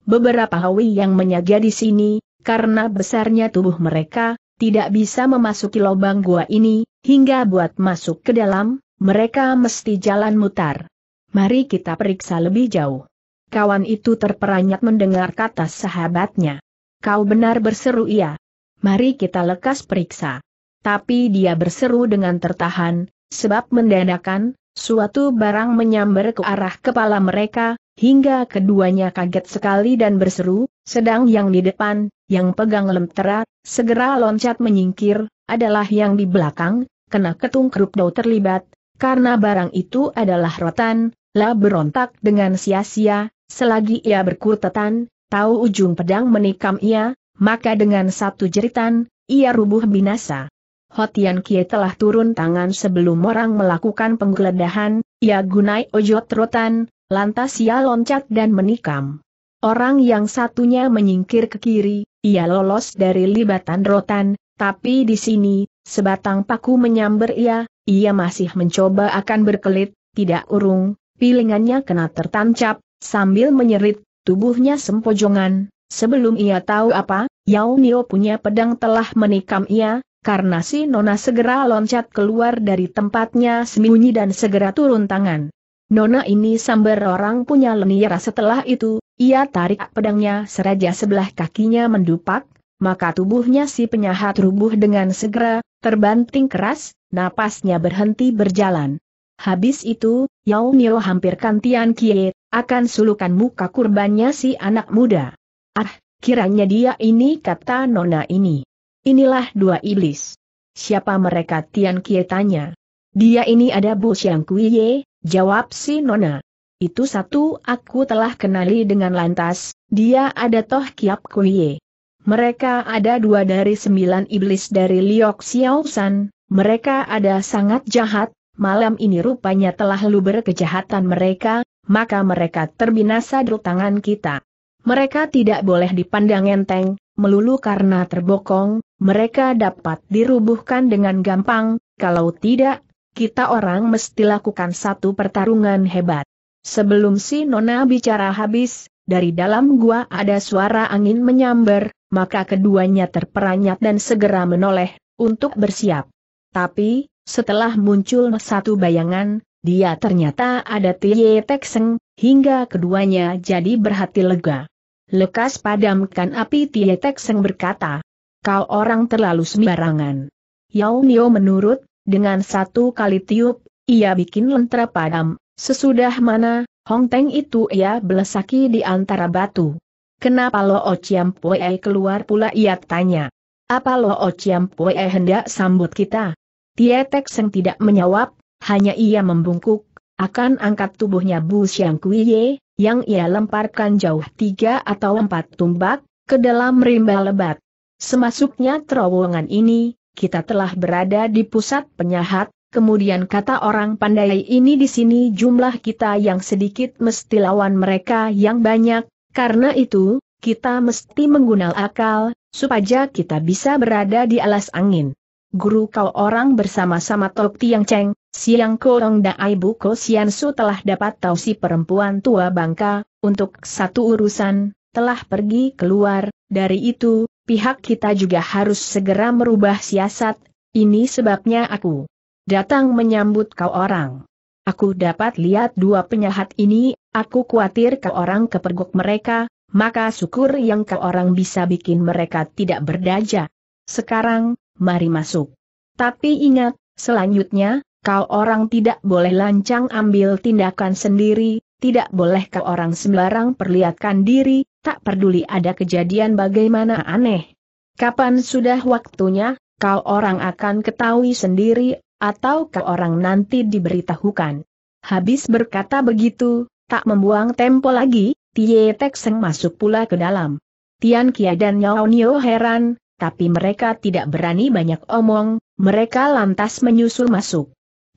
Beberapa hawi yang menyaga di sini, karena besarnya tubuh mereka, tidak bisa memasuki lubang gua ini, hingga buat masuk ke dalam, mereka mesti jalan mutar. Mari kita periksa lebih jauh. Kawan itu terperanjat mendengar kata sahabatnya. Kau benar berseru ia. Mari kita lekas periksa. Tapi dia berseru dengan tertahan, sebab mendadakan, suatu barang menyambar ke arah kepala mereka, hingga keduanya kaget sekali dan berseru, sedang yang di depan, yang pegang lemtera, segera loncat menyingkir, adalah yang di belakang, kena ketung krupdo terlibat, karena barang itu adalah rotan, Lah berontak dengan sia-sia, selagi ia berkutatan tahu ujung pedang menikam ia, maka dengan satu jeritan, ia rubuh binasa. Hotian Kie telah turun tangan sebelum orang melakukan penggeledahan, ia gunai ojot rotan, lantas ia loncat dan menikam. Orang yang satunya menyingkir ke kiri, ia lolos dari libatan rotan, tapi di sini, sebatang paku menyamber ia, ia masih mencoba akan berkelit, tidak urung, pilingannya kena tertancap, sambil menyerit, tubuhnya sempojongan, sebelum ia tahu apa, Yao Nio punya pedang telah menikam ia, karena si Nona segera loncat keluar dari tempatnya sembunyi dan segera turun tangan. Nona ini sambar orang punya lenira setelah itu, ia tarik pedangnya seraja sebelah kakinya mendupak, maka tubuhnya si penyahat rubuh dengan segera, terbanting keras, napasnya berhenti berjalan. Habis itu, Yao Nio hampir kantian Kie, akan sulukan muka kurbannya si anak muda. Ah, kiranya dia ini kata nona ini. Inilah dua iblis. Siapa mereka Tian Kie tanya. Dia ini ada Bu Xiang Kuiye, jawab si nona. Itu satu aku telah kenali dengan lantas, dia ada Toh Kiap Kuiye. Mereka ada dua dari sembilan iblis dari Liok Xiao San, mereka ada sangat jahat, malam ini rupanya telah luber kejahatan mereka, maka mereka terbinasa di tangan kita. Mereka tidak boleh dipandang enteng, melulu karena terbokong, mereka dapat dirubuhkan dengan gampang, kalau tidak, kita orang mesti lakukan satu pertarungan hebat. Sebelum si Nona bicara habis, dari dalam gua ada suara angin menyambar, maka keduanya terperanyat dan segera menoleh, untuk bersiap. Tapi, setelah muncul satu bayangan, dia ternyata ada Tie Tekseng, hingga keduanya jadi berhati lega. Lekas padamkan api Tie Tekseng berkata, kau orang terlalu sembarangan. Yao Nio menurut, dengan satu kali tiup, ia bikin lentera padam, sesudah mana, Hong Teng itu ia belesaki di antara batu. Kenapa Lo Ociam Pue keluar pula ia tanya. Apa Lo Ociam Pue hendak sambut kita? Tietek Seng tidak menjawab, hanya ia membungkuk, akan angkat tubuhnya Bu Xiang Kuiye, yang ia lemparkan jauh tiga atau empat tumbak, ke dalam rimba lebat. Semasuknya terowongan ini, kita telah berada di pusat penyahat, kemudian kata orang pandai ini di sini jumlah kita yang sedikit mesti lawan mereka yang banyak, karena itu, kita mesti menggunakan akal, supaya kita bisa berada di alas angin. Guru kau orang bersama-sama Tok Tiang Cheng, Siang Korong Daai Buko Siansu telah dapat tahu si perempuan tua bangka, untuk satu urusan, telah pergi keluar, dari itu, pihak kita juga harus segera merubah siasat, ini sebabnya aku datang menyambut kau orang. Aku dapat lihat dua penyahat ini, aku khawatir kau orang kepergok mereka, maka syukur yang kau orang bisa bikin mereka tidak berdaja. Sekarang, mari masuk. Tapi ingat, selanjutnya, Kau orang tidak boleh lancang ambil tindakan sendiri, tidak boleh kau orang sembarang perlihatkan diri, tak peduli ada kejadian bagaimana aneh. Kapan sudah waktunya, kau orang akan ketahui sendiri, atau kau orang nanti diberitahukan. Habis berkata begitu, tak membuang tempo lagi, Tie Tek Seng masuk pula ke dalam. Tian Kia dan Yao Nio heran, tapi mereka tidak berani banyak omong, mereka lantas menyusul masuk.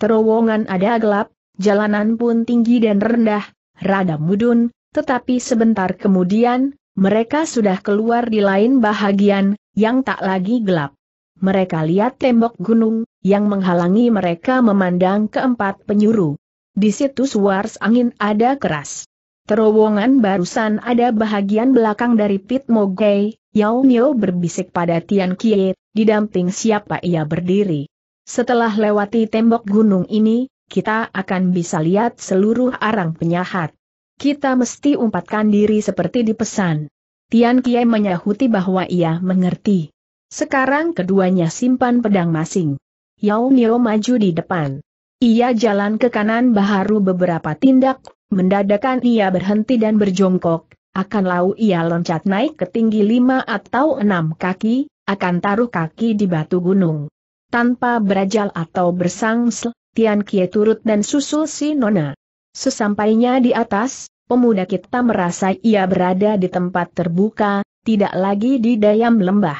Terowongan ada gelap, jalanan pun tinggi dan rendah, rada mudun, tetapi sebentar kemudian, mereka sudah keluar di lain bahagian, yang tak lagi gelap. Mereka lihat tembok gunung, yang menghalangi mereka memandang keempat penyuruh. Di situ suars angin ada keras. Terowongan barusan ada bahagian belakang dari Pit Mogei, Yao mio berbisik pada Tian Kie, damping siapa ia berdiri. Setelah lewati tembok gunung ini, kita akan bisa lihat seluruh arang penyahat. Kita mesti umpatkan diri seperti dipesan. Tian Kiai menyahuti bahwa ia mengerti. Sekarang keduanya simpan pedang masing. Yao Nio maju di depan. Ia jalan ke kanan baharu beberapa tindak, mendadakan ia berhenti dan berjongkok, akan lau ia loncat naik ke tinggi lima atau enam kaki, akan taruh kaki di batu gunung. Tanpa berajal atau bersangsel, Tian Kie turut dan susul si Nona. Sesampainya di atas, pemuda kita merasa ia berada di tempat terbuka, tidak lagi di dayam lembah.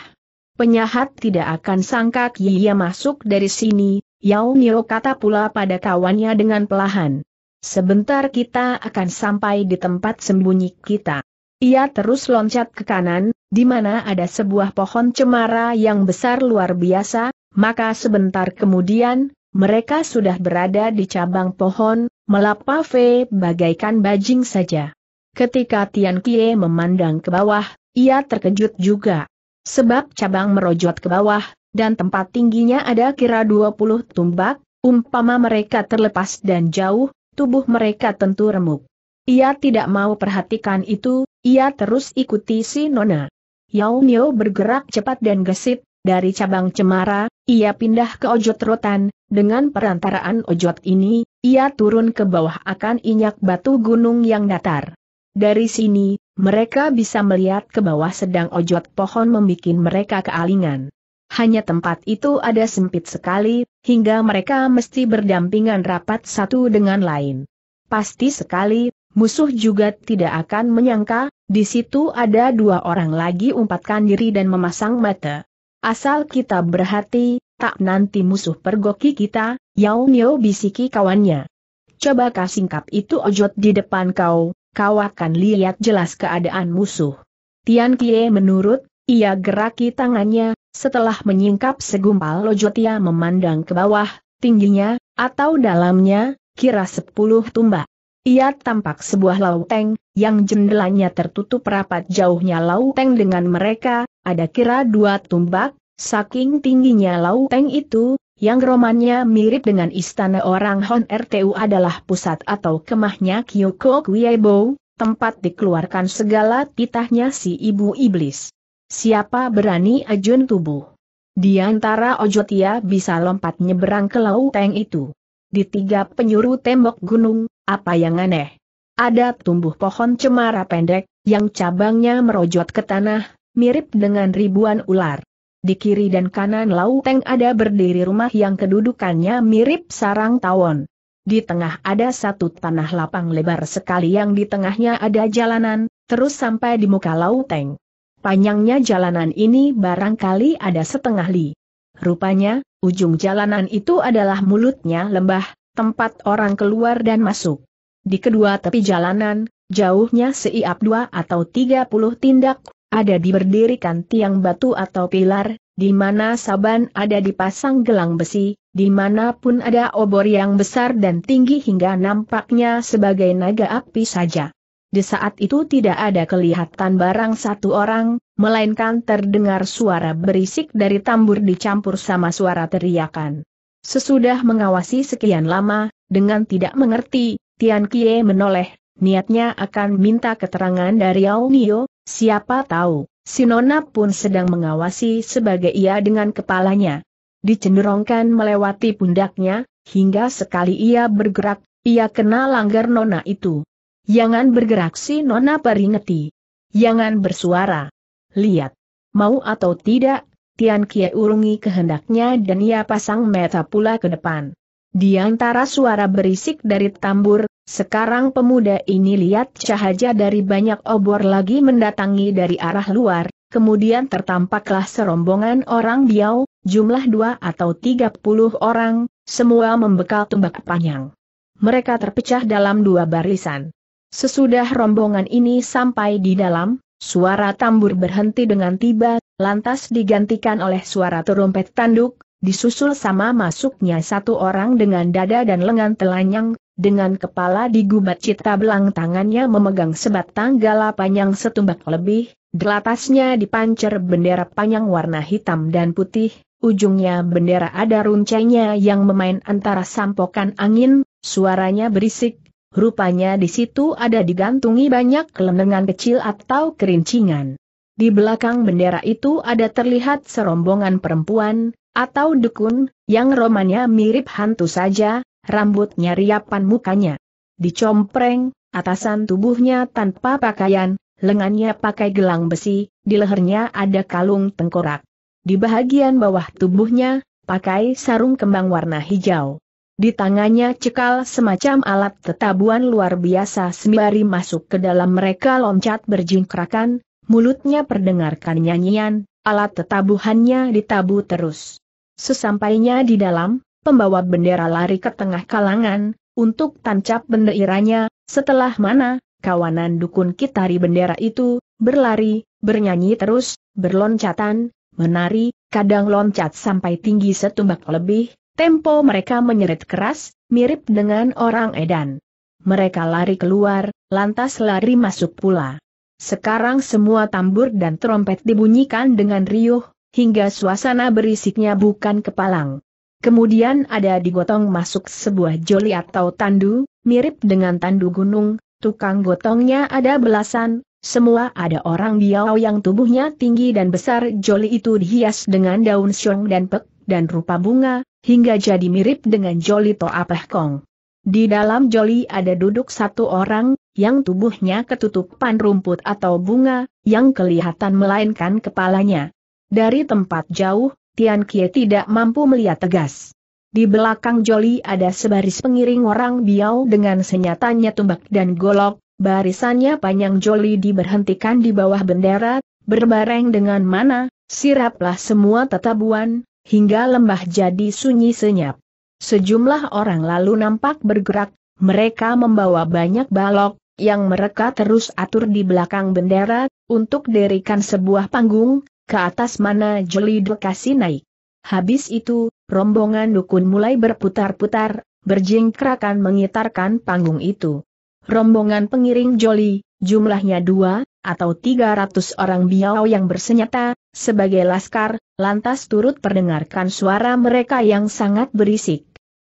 Penyahat tidak akan sangka Kie masuk dari sini, Yao Nio kata pula pada kawannya dengan pelahan. Sebentar kita akan sampai di tempat sembunyi kita. Ia terus loncat ke kanan, di mana ada sebuah pohon cemara yang besar luar biasa, maka sebentar kemudian, mereka sudah berada di cabang pohon, melapa V bagaikan bajing saja. Ketika Tian Kie memandang ke bawah, ia terkejut juga. Sebab cabang merojot ke bawah, dan tempat tingginya ada kira 20 tumbak, umpama mereka terlepas dan jauh, tubuh mereka tentu remuk. Ia tidak mau perhatikan itu, ia terus ikuti si Nona. Yao Nio bergerak cepat dan gesit, dari cabang Cemara, ia pindah ke Ojot Rotan, dengan perantaraan Ojot ini, ia turun ke bawah akan inyak batu gunung yang datar. Dari sini, mereka bisa melihat ke bawah sedang Ojot pohon membuat mereka kealingan. Hanya tempat itu ada sempit sekali, hingga mereka mesti berdampingan rapat satu dengan lain. Pasti sekali, musuh juga tidak akan menyangka, di situ ada dua orang lagi umpatkan diri dan memasang mata. Asal kita berhati, tak nanti musuh pergoki kita, Yao mio bisiki kawannya. Coba kau singkap itu ojot di depan kau, kau akan lihat jelas keadaan musuh. Tian Kie menurut, ia geraki tangannya, setelah menyingkap segumpal ojot ia memandang ke bawah, tingginya, atau dalamnya, kira sepuluh tumbak. Ia tampak sebuah lauteng, yang jendelanya tertutup rapat jauhnya lauteng dengan mereka, ada kira dua tumbak, saking tingginya teng itu, yang romannya mirip dengan istana orang Hon RTU adalah pusat atau kemahnya Kyoko Kuiebo, tempat dikeluarkan segala titahnya si ibu iblis. Siapa berani ajun tubuh? Di antara Ojotia bisa lompat nyeberang ke teng itu. Di tiga penyuru tembok gunung, apa yang aneh? Ada tumbuh pohon cemara pendek, yang cabangnya merojot ke tanah, mirip dengan ribuan ular. Di kiri dan kanan Lauteng ada berdiri rumah yang kedudukannya mirip sarang tawon. Di tengah ada satu tanah lapang lebar sekali yang di tengahnya ada jalanan, terus sampai di muka Lauteng. Panjangnya jalanan ini barangkali ada setengah li. Rupanya, ujung jalanan itu adalah mulutnya lembah, tempat orang keluar dan masuk. Di kedua tepi jalanan, jauhnya seiap dua atau tiga puluh tindak, ada diberdirikan tiang batu atau pilar, di mana saban ada dipasang gelang besi, di mana pun ada obor yang besar dan tinggi hingga nampaknya sebagai naga api saja. Di saat itu tidak ada kelihatan barang satu orang, melainkan terdengar suara berisik dari tambur dicampur sama suara teriakan. Sesudah mengawasi sekian lama, dengan tidak mengerti, Tian Kie menoleh, niatnya akan minta keterangan dari Ao Nio, Siapa tahu, si Nona pun sedang mengawasi sebagai ia dengan kepalanya. Dicenderongkan melewati pundaknya, hingga sekali ia bergerak, ia kena langgar Nona itu. Jangan bergerak si Nona peringeti. Jangan bersuara. Lihat. Mau atau tidak, Tian Kie urungi kehendaknya dan ia pasang mata pula ke depan. Di antara suara berisik dari tambur, sekarang pemuda ini lihat cahaya dari banyak obor lagi mendatangi dari arah luar, kemudian tertampaklah serombongan orang diau, jumlah dua atau tiga puluh orang, semua membekal tumbak panjang. Mereka terpecah dalam dua barisan. Sesudah rombongan ini sampai di dalam, suara tambur berhenti dengan tiba, lantas digantikan oleh suara terompet tanduk, disusul sama masuknya satu orang dengan dada dan lengan telanjang, dengan kepala digubat cita belang tangannya memegang sebatang gala panjang setumbak lebih, delatasnya dipancer bendera panjang warna hitam dan putih, ujungnya bendera ada runcainya yang memain antara sampokan angin, suaranya berisik, rupanya di situ ada digantungi banyak kelenengan kecil atau kerincingan. Di belakang bendera itu ada terlihat serombongan perempuan, atau dukun, yang romannya mirip hantu saja, rambutnya riapan mukanya. Dicompreng, atasan tubuhnya tanpa pakaian, lengannya pakai gelang besi, di lehernya ada kalung tengkorak. Di bahagian bawah tubuhnya, pakai sarung kembang warna hijau. Di tangannya cekal semacam alat tetabuan luar biasa sembari masuk ke dalam mereka loncat berjingkrakan, mulutnya perdengarkan nyanyian, alat tetabuhannya ditabu terus. Sesampainya di dalam, pembawa bendera lari ke tengah kalangan, untuk tancap benderanya, setelah mana, kawanan dukun kitari bendera itu, berlari, bernyanyi terus, berloncatan, menari, kadang loncat sampai tinggi setumbak lebih, tempo mereka menyeret keras, mirip dengan orang edan. Mereka lari keluar, lantas lari masuk pula. Sekarang semua tambur dan trompet dibunyikan dengan riuh, hingga suasana berisiknya bukan kepalang. Kemudian ada digotong masuk sebuah joli atau tandu, mirip dengan tandu gunung, tukang gotongnya ada belasan, semua ada orang biau yang tubuhnya tinggi dan besar joli itu dihias dengan daun siong dan pek, dan rupa bunga, hingga jadi mirip dengan joli toa pehkong. Di dalam joli ada duduk satu orang, yang tubuhnya ketutupan rumput atau bunga, yang kelihatan melainkan kepalanya. Dari tempat jauh, Tian Kie tidak mampu melihat tegas. Di belakang Joli ada sebaris pengiring orang biau dengan senyatanya tumbak dan golok, barisannya panjang Joli diberhentikan di bawah bendera, berbareng dengan mana, siraplah semua tetabuan, hingga lembah jadi sunyi senyap. Sejumlah orang lalu nampak bergerak, mereka membawa banyak balok, yang mereka terus atur di belakang bendera, untuk derikan sebuah panggung, ke atas mana jeli Kasih naik. Habis itu, rombongan dukun mulai berputar-putar, berjingkrakan mengitarkan panggung itu. Rombongan pengiring joli, jumlahnya dua, atau tiga ratus orang biau yang bersenjata, sebagai laskar, lantas turut perdengarkan suara mereka yang sangat berisik.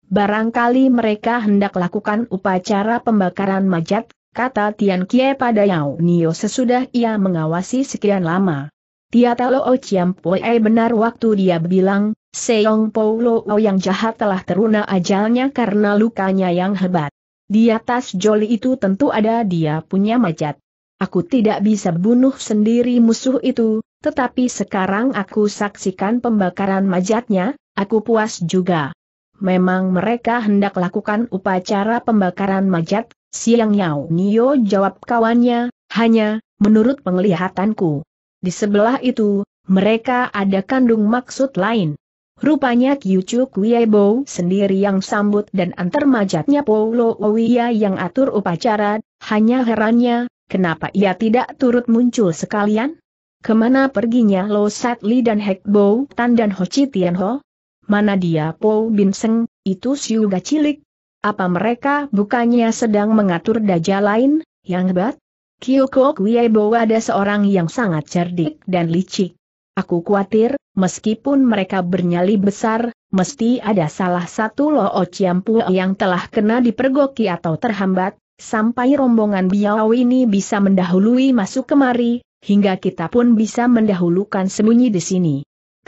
Barangkali mereka hendak lakukan upacara pembakaran majat, kata Tian Kie pada Yao Nio sesudah ia mengawasi sekian lama. Talo o Chiam Poe benar waktu dia bilang, Seong Paulo yang jahat telah teruna ajalnya karena lukanya yang hebat. Di atas joli itu tentu ada dia punya majat. Aku tidak bisa bunuh sendiri musuh itu, tetapi sekarang aku saksikan pembakaran majatnya, aku puas juga. Memang mereka hendak lakukan upacara pembakaran majat, Siang Yao Nio jawab kawannya, hanya, menurut penglihatanku. Di sebelah itu, mereka ada kandung maksud lain. Rupanya Kyuchu Kuiebo sendiri yang sambut dan antar majatnya Paulo Owiya yang atur upacara, hanya herannya, kenapa ia tidak turut muncul sekalian? Kemana perginya Lo Satli dan Heckbow Tan dan Ho Chi Tian Ho? Mana dia Po Binseng, itu siuga cilik, apa mereka bukannya sedang mengatur dajah lain, yang hebat? Kyoko Kuiebo ada seorang yang sangat cerdik dan licik. Aku khawatir, meskipun mereka bernyali besar, mesti ada salah satu loo ciampu yang telah kena dipergoki atau terhambat, sampai rombongan biau ini bisa mendahului masuk kemari, hingga kita pun bisa mendahulukan sembunyi di sini.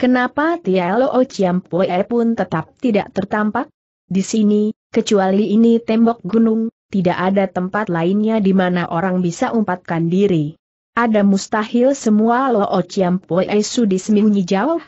Kenapa Tia Loo Ciampue pun tetap tidak tertampak? Di sini, Kecuali ini tembok gunung, tidak ada tempat lainnya di mana orang bisa umpatkan diri. Ada mustahil semua Loo Chiam Poe Sudismiunyi jauh.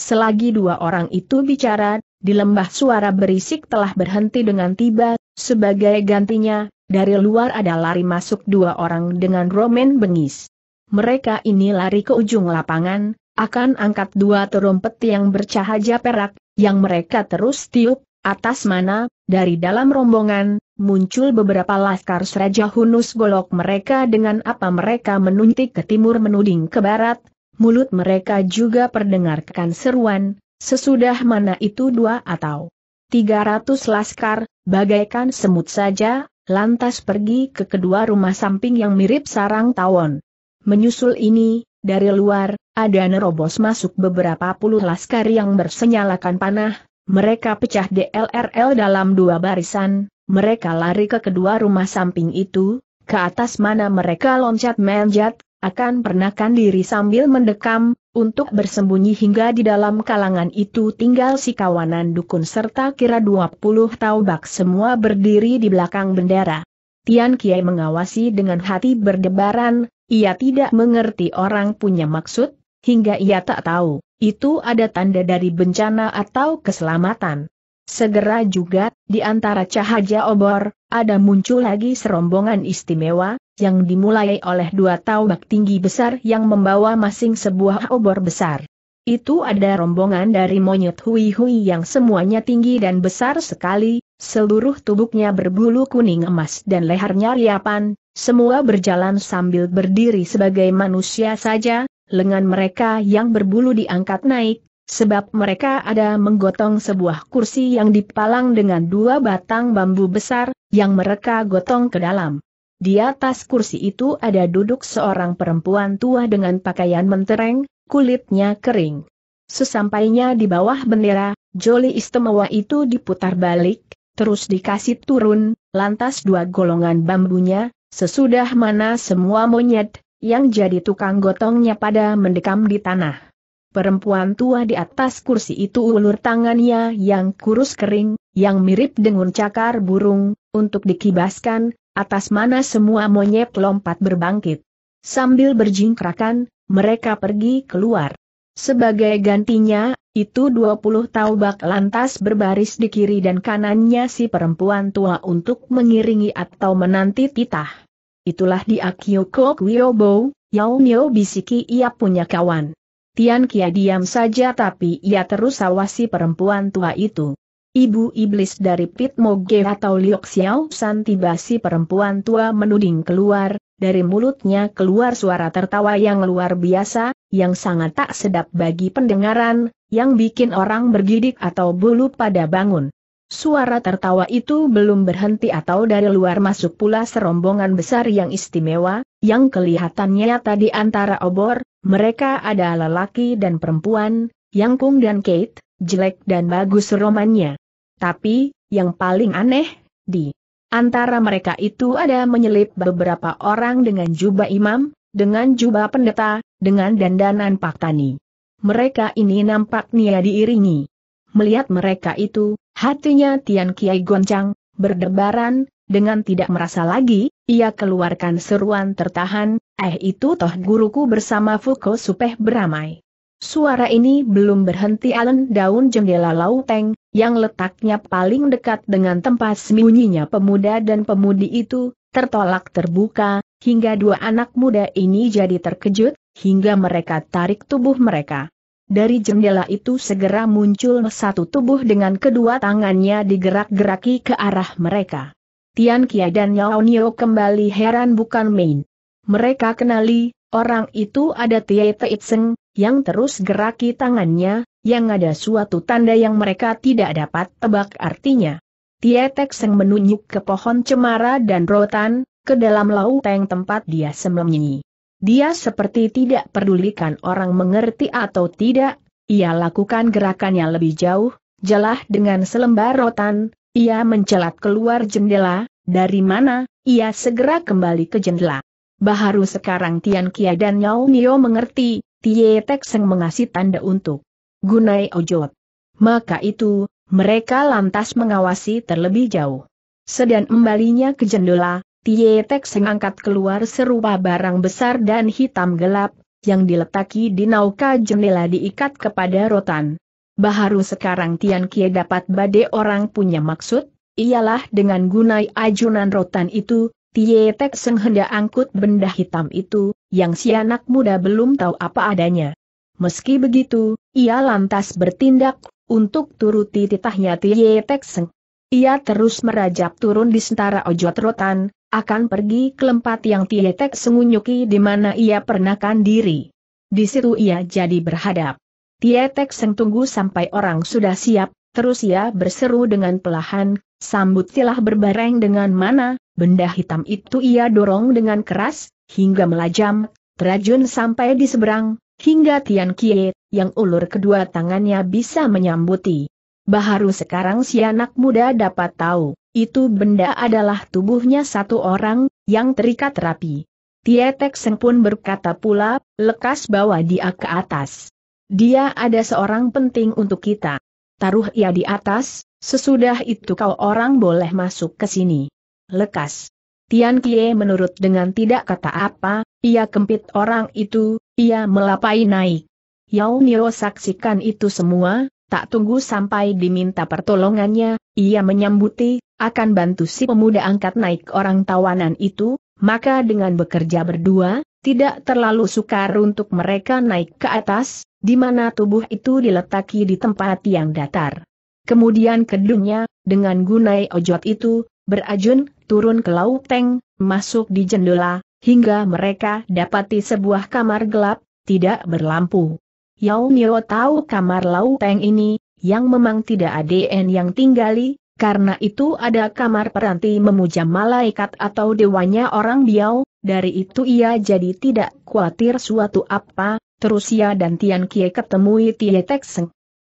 Selagi dua orang itu bicara, di lembah suara berisik telah berhenti dengan tiba, sebagai gantinya, dari luar ada lari masuk dua orang dengan romen bengis. Mereka ini lari ke ujung lapangan, akan angkat dua terompet yang bercahaya perak, yang mereka terus tiup, Atas mana, dari dalam rombongan, muncul beberapa laskar seraja Hunus golok mereka dengan apa mereka menuntik ke timur menuding ke barat, mulut mereka juga perdengarkan seruan, sesudah mana itu dua atau tiga ratus laskar, bagaikan semut saja, lantas pergi ke kedua rumah samping yang mirip sarang tawon. Menyusul ini, dari luar, ada nerobos masuk beberapa puluh laskar yang bersenyalakan panah, mereka pecah DLRL dalam dua barisan, mereka lari ke kedua rumah samping itu, ke atas mana mereka loncat menjat, akan pernahkan diri sambil mendekam, untuk bersembunyi hingga di dalam kalangan itu tinggal si kawanan dukun serta kira 20 taubak semua berdiri di belakang bendera. Tian Kiai mengawasi dengan hati berdebaran, ia tidak mengerti orang punya maksud, hingga ia tak tahu, itu ada tanda dari bencana atau keselamatan. Segera juga, di antara cahaya obor, ada muncul lagi serombongan istimewa, yang dimulai oleh dua taubak tinggi besar yang membawa masing sebuah obor besar. Itu ada rombongan dari monyet hui-hui yang semuanya tinggi dan besar sekali, seluruh tubuhnya berbulu kuning emas dan lehernya riapan, semua berjalan sambil berdiri sebagai manusia saja, lengan mereka yang berbulu diangkat naik, sebab mereka ada menggotong sebuah kursi yang dipalang dengan dua batang bambu besar, yang mereka gotong ke dalam. Di atas kursi itu ada duduk seorang perempuan tua dengan pakaian mentereng, kulitnya kering. Sesampainya di bawah bendera, joli istimewa itu diputar balik, terus dikasih turun, lantas dua golongan bambunya, sesudah mana semua monyet, yang jadi tukang gotongnya pada mendekam di tanah. Perempuan tua di atas kursi itu ulur tangannya yang kurus kering, yang mirip dengan cakar burung, untuk dikibaskan, atas mana semua monyet lompat berbangkit. Sambil berjingkrakan, mereka pergi keluar. Sebagai gantinya, itu 20 taubak lantas berbaris di kiri dan kanannya si perempuan tua untuk mengiringi atau menanti titah. Itulah dia Kyoko Kyobo, Yao Nio bisiki ia punya kawan. Tian Kia diam saja tapi ia terus awasi perempuan tua itu. Ibu iblis dari Pit Moge atau Liok Xiao San tiba si perempuan tua menuding keluar, dari mulutnya keluar suara tertawa yang luar biasa, yang sangat tak sedap bagi pendengaran, yang bikin orang bergidik atau bulu pada bangun. Suara tertawa itu belum berhenti atau dari luar masuk pula serombongan besar yang istimewa, yang kelihatannya tadi antara obor, mereka ada lelaki dan perempuan, yang Kung dan Kate, jelek dan bagus romannya. Tapi, yang paling aneh, di antara mereka itu ada menyelip beberapa orang dengan jubah imam, dengan jubah pendeta, dengan dandanan paktani. Mereka ini nampaknya diiringi Melihat mereka itu, hatinya Tian Kiai goncang, berdebaran, dengan tidak merasa lagi, ia keluarkan seruan tertahan, eh itu toh guruku bersama Fuko Supeh beramai. Suara ini belum berhenti alen daun jendela lauteng, yang letaknya paling dekat dengan tempat sembunyinya pemuda dan pemudi itu, tertolak terbuka, hingga dua anak muda ini jadi terkejut, hingga mereka tarik tubuh mereka. Dari jendela itu segera muncul satu tubuh dengan kedua tangannya digerak-geraki ke arah mereka. Tian Kia dan Yao Nio kembali heran bukan main. Mereka kenali, orang itu ada Tie Teitseng, yang terus geraki tangannya, yang ada suatu tanda yang mereka tidak dapat tebak artinya. Tie Teitseng menunjuk ke pohon cemara dan rotan, ke dalam lauteng tempat dia sembunyi. Dia seperti tidak pedulikan orang mengerti atau tidak, ia lakukan gerakannya lebih jauh, jelah dengan selembar rotan, ia mencelat keluar jendela, dari mana, ia segera kembali ke jendela. Baharu sekarang Tian Kia dan Yao Nio mengerti, Tie Tek Seng mengasih tanda untuk gunai ojot. Maka itu, mereka lantas mengawasi terlebih jauh. Sedan kembalinya ke jendela, Tie Tek Seng angkat keluar serupa barang besar dan hitam gelap, yang diletaki di nauka jendela diikat kepada rotan. Baharu sekarang Tian Kie dapat bade orang punya maksud, ialah dengan gunai ajunan rotan itu, Tie Tek Seng hendak angkut benda hitam itu, yang si anak muda belum tahu apa adanya. Meski begitu, ia lantas bertindak, untuk turuti titahnya Tie Tek Seng. Ia terus merajap turun di sentara ojot rotan, akan pergi ke tempat yang Tietek Sengunyuki di mana ia pernahkan diri. Di situ ia jadi berhadap. Tietek Seng tunggu sampai orang sudah siap, terus ia berseru dengan pelahan, sambut silah berbareng dengan mana, benda hitam itu ia dorong dengan keras, hingga melajam, terajun sampai di seberang, hingga Tian Kie, yang ulur kedua tangannya bisa menyambuti. Baharu sekarang si anak muda dapat tahu. Itu benda adalah tubuhnya satu orang, yang terikat rapi. Tietek Seng pun berkata pula, lekas bawa dia ke atas. Dia ada seorang penting untuk kita. Taruh ia di atas, sesudah itu kau orang boleh masuk ke sini. Lekas. Tian Kie menurut dengan tidak kata apa, ia kempit orang itu, ia melapai naik. Yao Niro saksikan itu semua, tak tunggu sampai diminta pertolongannya, ia menyambuti, akan bantu si pemuda angkat naik orang tawanan itu, maka dengan bekerja berdua, tidak terlalu sukar untuk mereka naik ke atas, di mana tubuh itu diletaki di tempat yang datar. Kemudian kedunya, dengan gunai ojot itu, berajun, turun ke laut teng, masuk di jendela, hingga mereka dapati sebuah kamar gelap, tidak berlampu. Yao Mio tahu kamar teng ini, yang memang tidak ada yang tinggali, karena itu ada kamar peranti memuja malaikat atau dewanya orang Biao, dari itu ia jadi tidak khawatir suatu apa, terus ia dan Tian Kie ketemui Tie Tek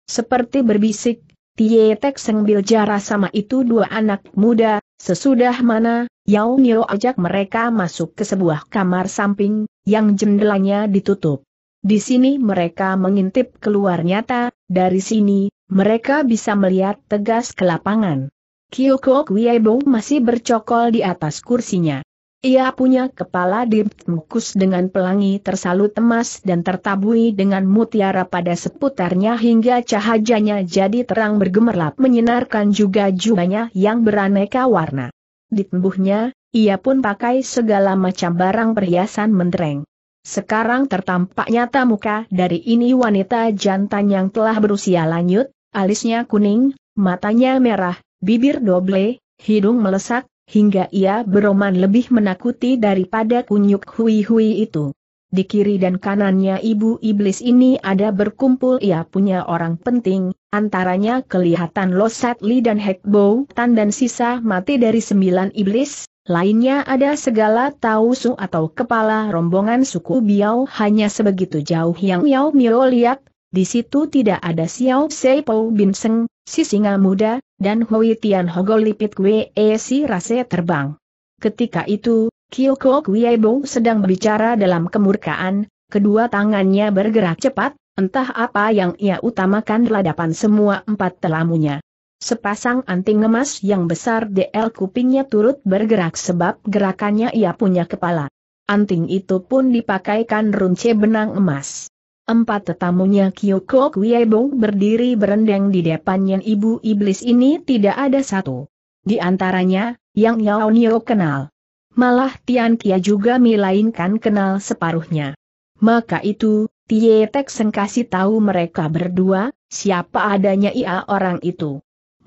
Seperti berbisik, Tie Tek Seng biljara sama itu dua anak muda, sesudah mana, Yao Nio ajak mereka masuk ke sebuah kamar samping, yang jendelanya ditutup. Di sini mereka mengintip keluar nyata, dari sini, mereka bisa melihat tegas ke lapangan. Kyoko Kwiebo masih bercokol di atas kursinya. Ia punya kepala diptmukus dengan pelangi tersalut emas dan tertabui dengan mutiara pada seputarnya hingga cahajanya jadi terang bergemerlap menyinarkan juga jubahnya yang beraneka warna. Di tembuhnya, ia pun pakai segala macam barang perhiasan mentereng. Sekarang tertampak nyata muka dari ini wanita jantan yang telah berusia lanjut, alisnya kuning, matanya merah, bibir doble, hidung melesak, hingga ia beroman lebih menakuti daripada kunyuk hui-hui itu. Di kiri dan kanannya ibu iblis ini ada berkumpul ia punya orang penting, antaranya kelihatan Losatli dan Hekbo Tan dan sisa mati dari sembilan iblis, Lainnya ada segala tausu atau kepala rombongan suku Biao hanya sebegitu jauh yang Yao Mio lihat, di situ tidak ada Xiao Seipo Bin Seng, si singa muda, dan Hui Tian Hogolipit Kwe E si rase terbang. Ketika itu, Kyoko Kwiebo sedang berbicara dalam kemurkaan, kedua tangannya bergerak cepat, entah apa yang ia utamakan ladapan semua empat telamunya. Sepasang anting emas yang besar DL kupingnya turut bergerak sebab gerakannya ia punya kepala. Anting itu pun dipakaikan runce benang emas. Empat tetamunya Kyoko Kuiebong berdiri berendang di depannya ibu iblis ini tidak ada satu. Di antaranya, yang Yao Nio kenal. Malah Tian Kia juga melainkan kenal separuhnya. Maka itu, Tietek Tek tahu mereka berdua, siapa adanya ia orang itu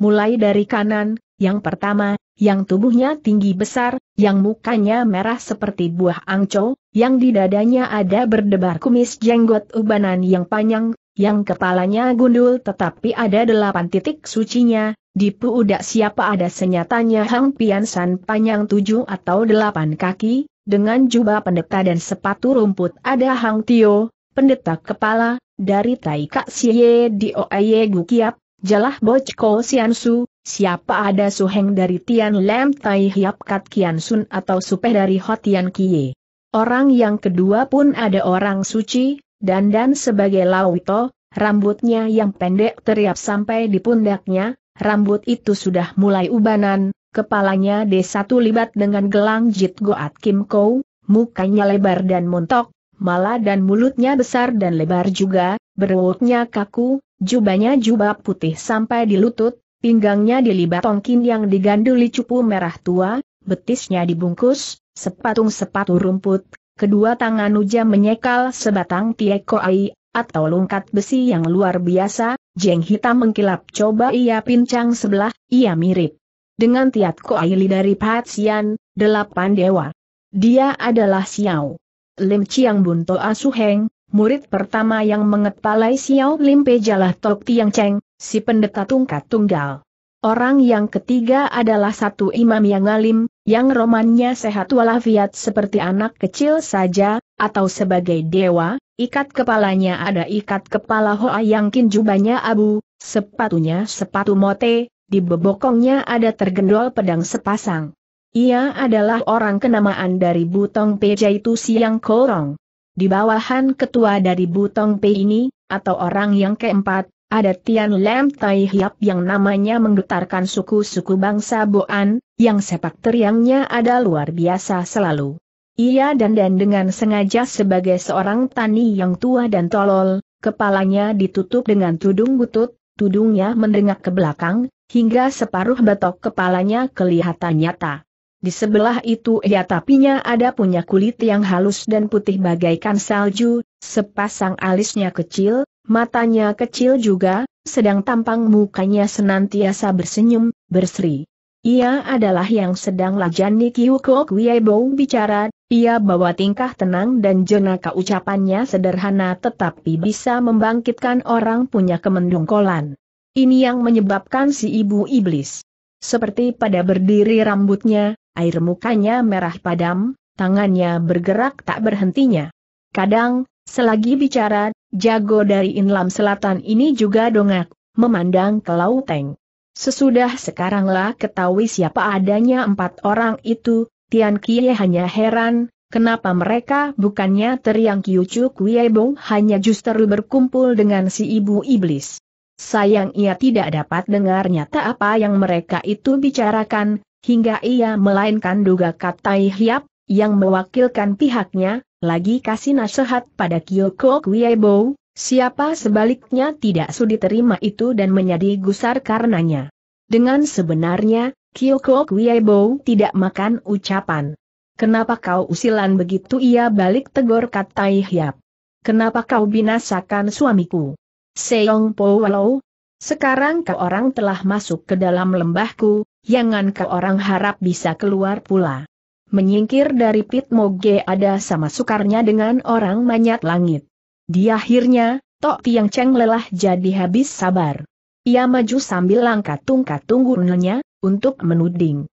mulai dari kanan, yang pertama, yang tubuhnya tinggi besar, yang mukanya merah seperti buah angco, yang di dadanya ada berdebar kumis jenggot ubanan yang panjang, yang kepalanya gundul tetapi ada delapan titik sucinya, di puudak siapa ada senyatanya Hang Piansan panjang tujuh atau delapan kaki, dengan jubah pendeta dan sepatu rumput ada Hang Tio, pendeta kepala, dari Tai Kak Sye di Oaye Gukiap, Jalah Bochko Siansu, siapa ada suheng dari Tian Lam Tai Hiap Kat Kian Sun atau supeh dari Hotian Kie. Orang yang kedua pun ada orang suci, Dan dan sebagai Lawito, rambutnya yang pendek teriap sampai di pundaknya, rambut itu sudah mulai ubanan, kepalanya D1 libat dengan gelang Jit Goat Kim Kou, mukanya lebar dan montok, malah dan mulutnya besar dan lebar juga, berwoknya kaku, Jubahnya jubah putih sampai di lutut, pinggangnya dilibat tongkin yang diganduli cupu merah tua, betisnya dibungkus, sepatung sepatu rumput, kedua tangan Uja menyekal sebatang ai, atau lungkat besi yang luar biasa, jeng hitam mengkilap coba ia pincang sebelah, ia mirip. Dengan Tiat aili dari Sian, delapan dewa. Dia adalah Xiao. Lim Chiang Bunto Asuheng, murid pertama yang mengepalai Xiao Limpe Pejalah Tok Tiang Cheng, si pendeta tungkat tunggal. Orang yang ketiga adalah satu imam yang alim, yang romannya sehat walafiat seperti anak kecil saja, atau sebagai dewa, ikat kepalanya ada ikat kepala Hoa yang kinjubanya abu, sepatunya sepatu mote, di bebokongnya ada tergendol pedang sepasang. Ia adalah orang kenamaan dari Butong Peja itu Siang Korong. Di bawahan ketua dari Butong Pei ini, atau orang yang keempat, ada Tian Lam Tai Hiap yang namanya menggetarkan suku-suku bangsa Boan, yang sepak teriangnya ada luar biasa selalu. Ia dan dandan dengan sengaja sebagai seorang tani yang tua dan tolol, kepalanya ditutup dengan tudung butut, tudungnya mendengak ke belakang, hingga separuh batok kepalanya kelihatan nyata. Di sebelah itu ia ya tapinya ada punya kulit yang halus dan putih bagaikan salju, sepasang alisnya kecil, matanya kecil juga, sedang tampang mukanya senantiasa bersenyum, berseri. Ia adalah yang sedang lajani Kiyuko Kuiebo bicara, ia bawa tingkah tenang dan jenaka ucapannya sederhana tetapi bisa membangkitkan orang punya kemendungkolan. Ini yang menyebabkan si ibu iblis. Seperti pada berdiri rambutnya, air mukanya merah padam, tangannya bergerak tak berhentinya. Kadang, selagi bicara, jago dari Inlam Selatan ini juga dongak, memandang ke Lauteng. Sesudah sekaranglah ketahui siapa adanya empat orang itu, Tian Kie hanya heran, kenapa mereka bukannya teriang Kiucu Bong hanya justru berkumpul dengan si ibu iblis. Sayang ia tidak dapat dengar nyata apa yang mereka itu bicarakan, Hingga ia melainkan duga katai hiap, yang mewakilkan pihaknya, lagi kasih nasihat pada Kyoko Kuiebo, siapa sebaliknya tidak sudi terima itu dan menjadi gusar karenanya. Dengan sebenarnya, Kyoko Kuiebo tidak makan ucapan. Kenapa kau usilan begitu ia balik tegur katai hiap. Kenapa kau binasakan suamiku? Seong Po Walau, sekarang kau orang telah masuk ke dalam lembahku, Jangan ke orang harap bisa keluar pula. Menyingkir dari pit moge ada sama sukarnya dengan orang manyat langit. Di akhirnya, Tok Tiang Cheng lelah jadi habis sabar. Ia maju sambil langkatung tungkat gurunelnya, untuk menuding.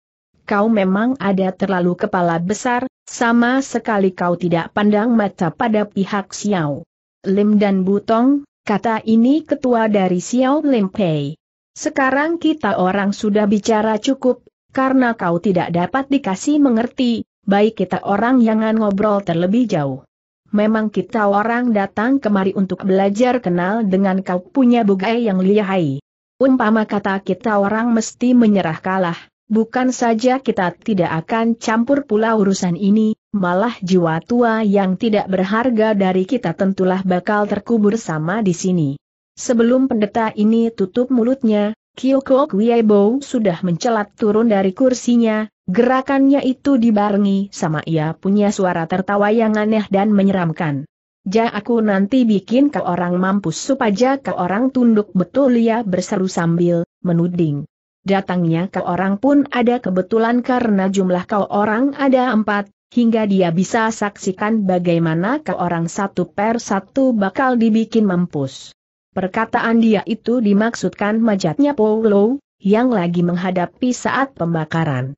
Kau memang ada terlalu kepala besar, sama sekali kau tidak pandang mata pada pihak Xiao. Lim dan Butong, kata ini ketua dari Xiao Lim Pei. Sekarang kita orang sudah bicara cukup, karena kau tidak dapat dikasih mengerti, baik kita orang jangan ngobrol terlebih jauh. Memang kita orang datang kemari untuk belajar kenal dengan kau punya bugai yang lihai. Umpama kata kita orang mesti menyerah kalah, bukan saja kita tidak akan campur pula urusan ini, malah jiwa tua yang tidak berharga dari kita tentulah bakal terkubur sama di sini. Sebelum pendeta ini tutup mulutnya, Kyoko Kwiebo sudah mencelat turun dari kursinya, gerakannya itu dibarengi sama ia punya suara tertawa yang aneh dan menyeramkan. Ja aku nanti bikin ke orang mampus supaya ke orang tunduk betul ia berseru sambil menuding. Datangnya ke orang pun ada kebetulan karena jumlah kau orang ada empat, hingga dia bisa saksikan bagaimana ke orang satu per satu bakal dibikin mampus. Perkataan dia itu dimaksudkan majatnya Paulo, yang lagi menghadapi saat pembakaran.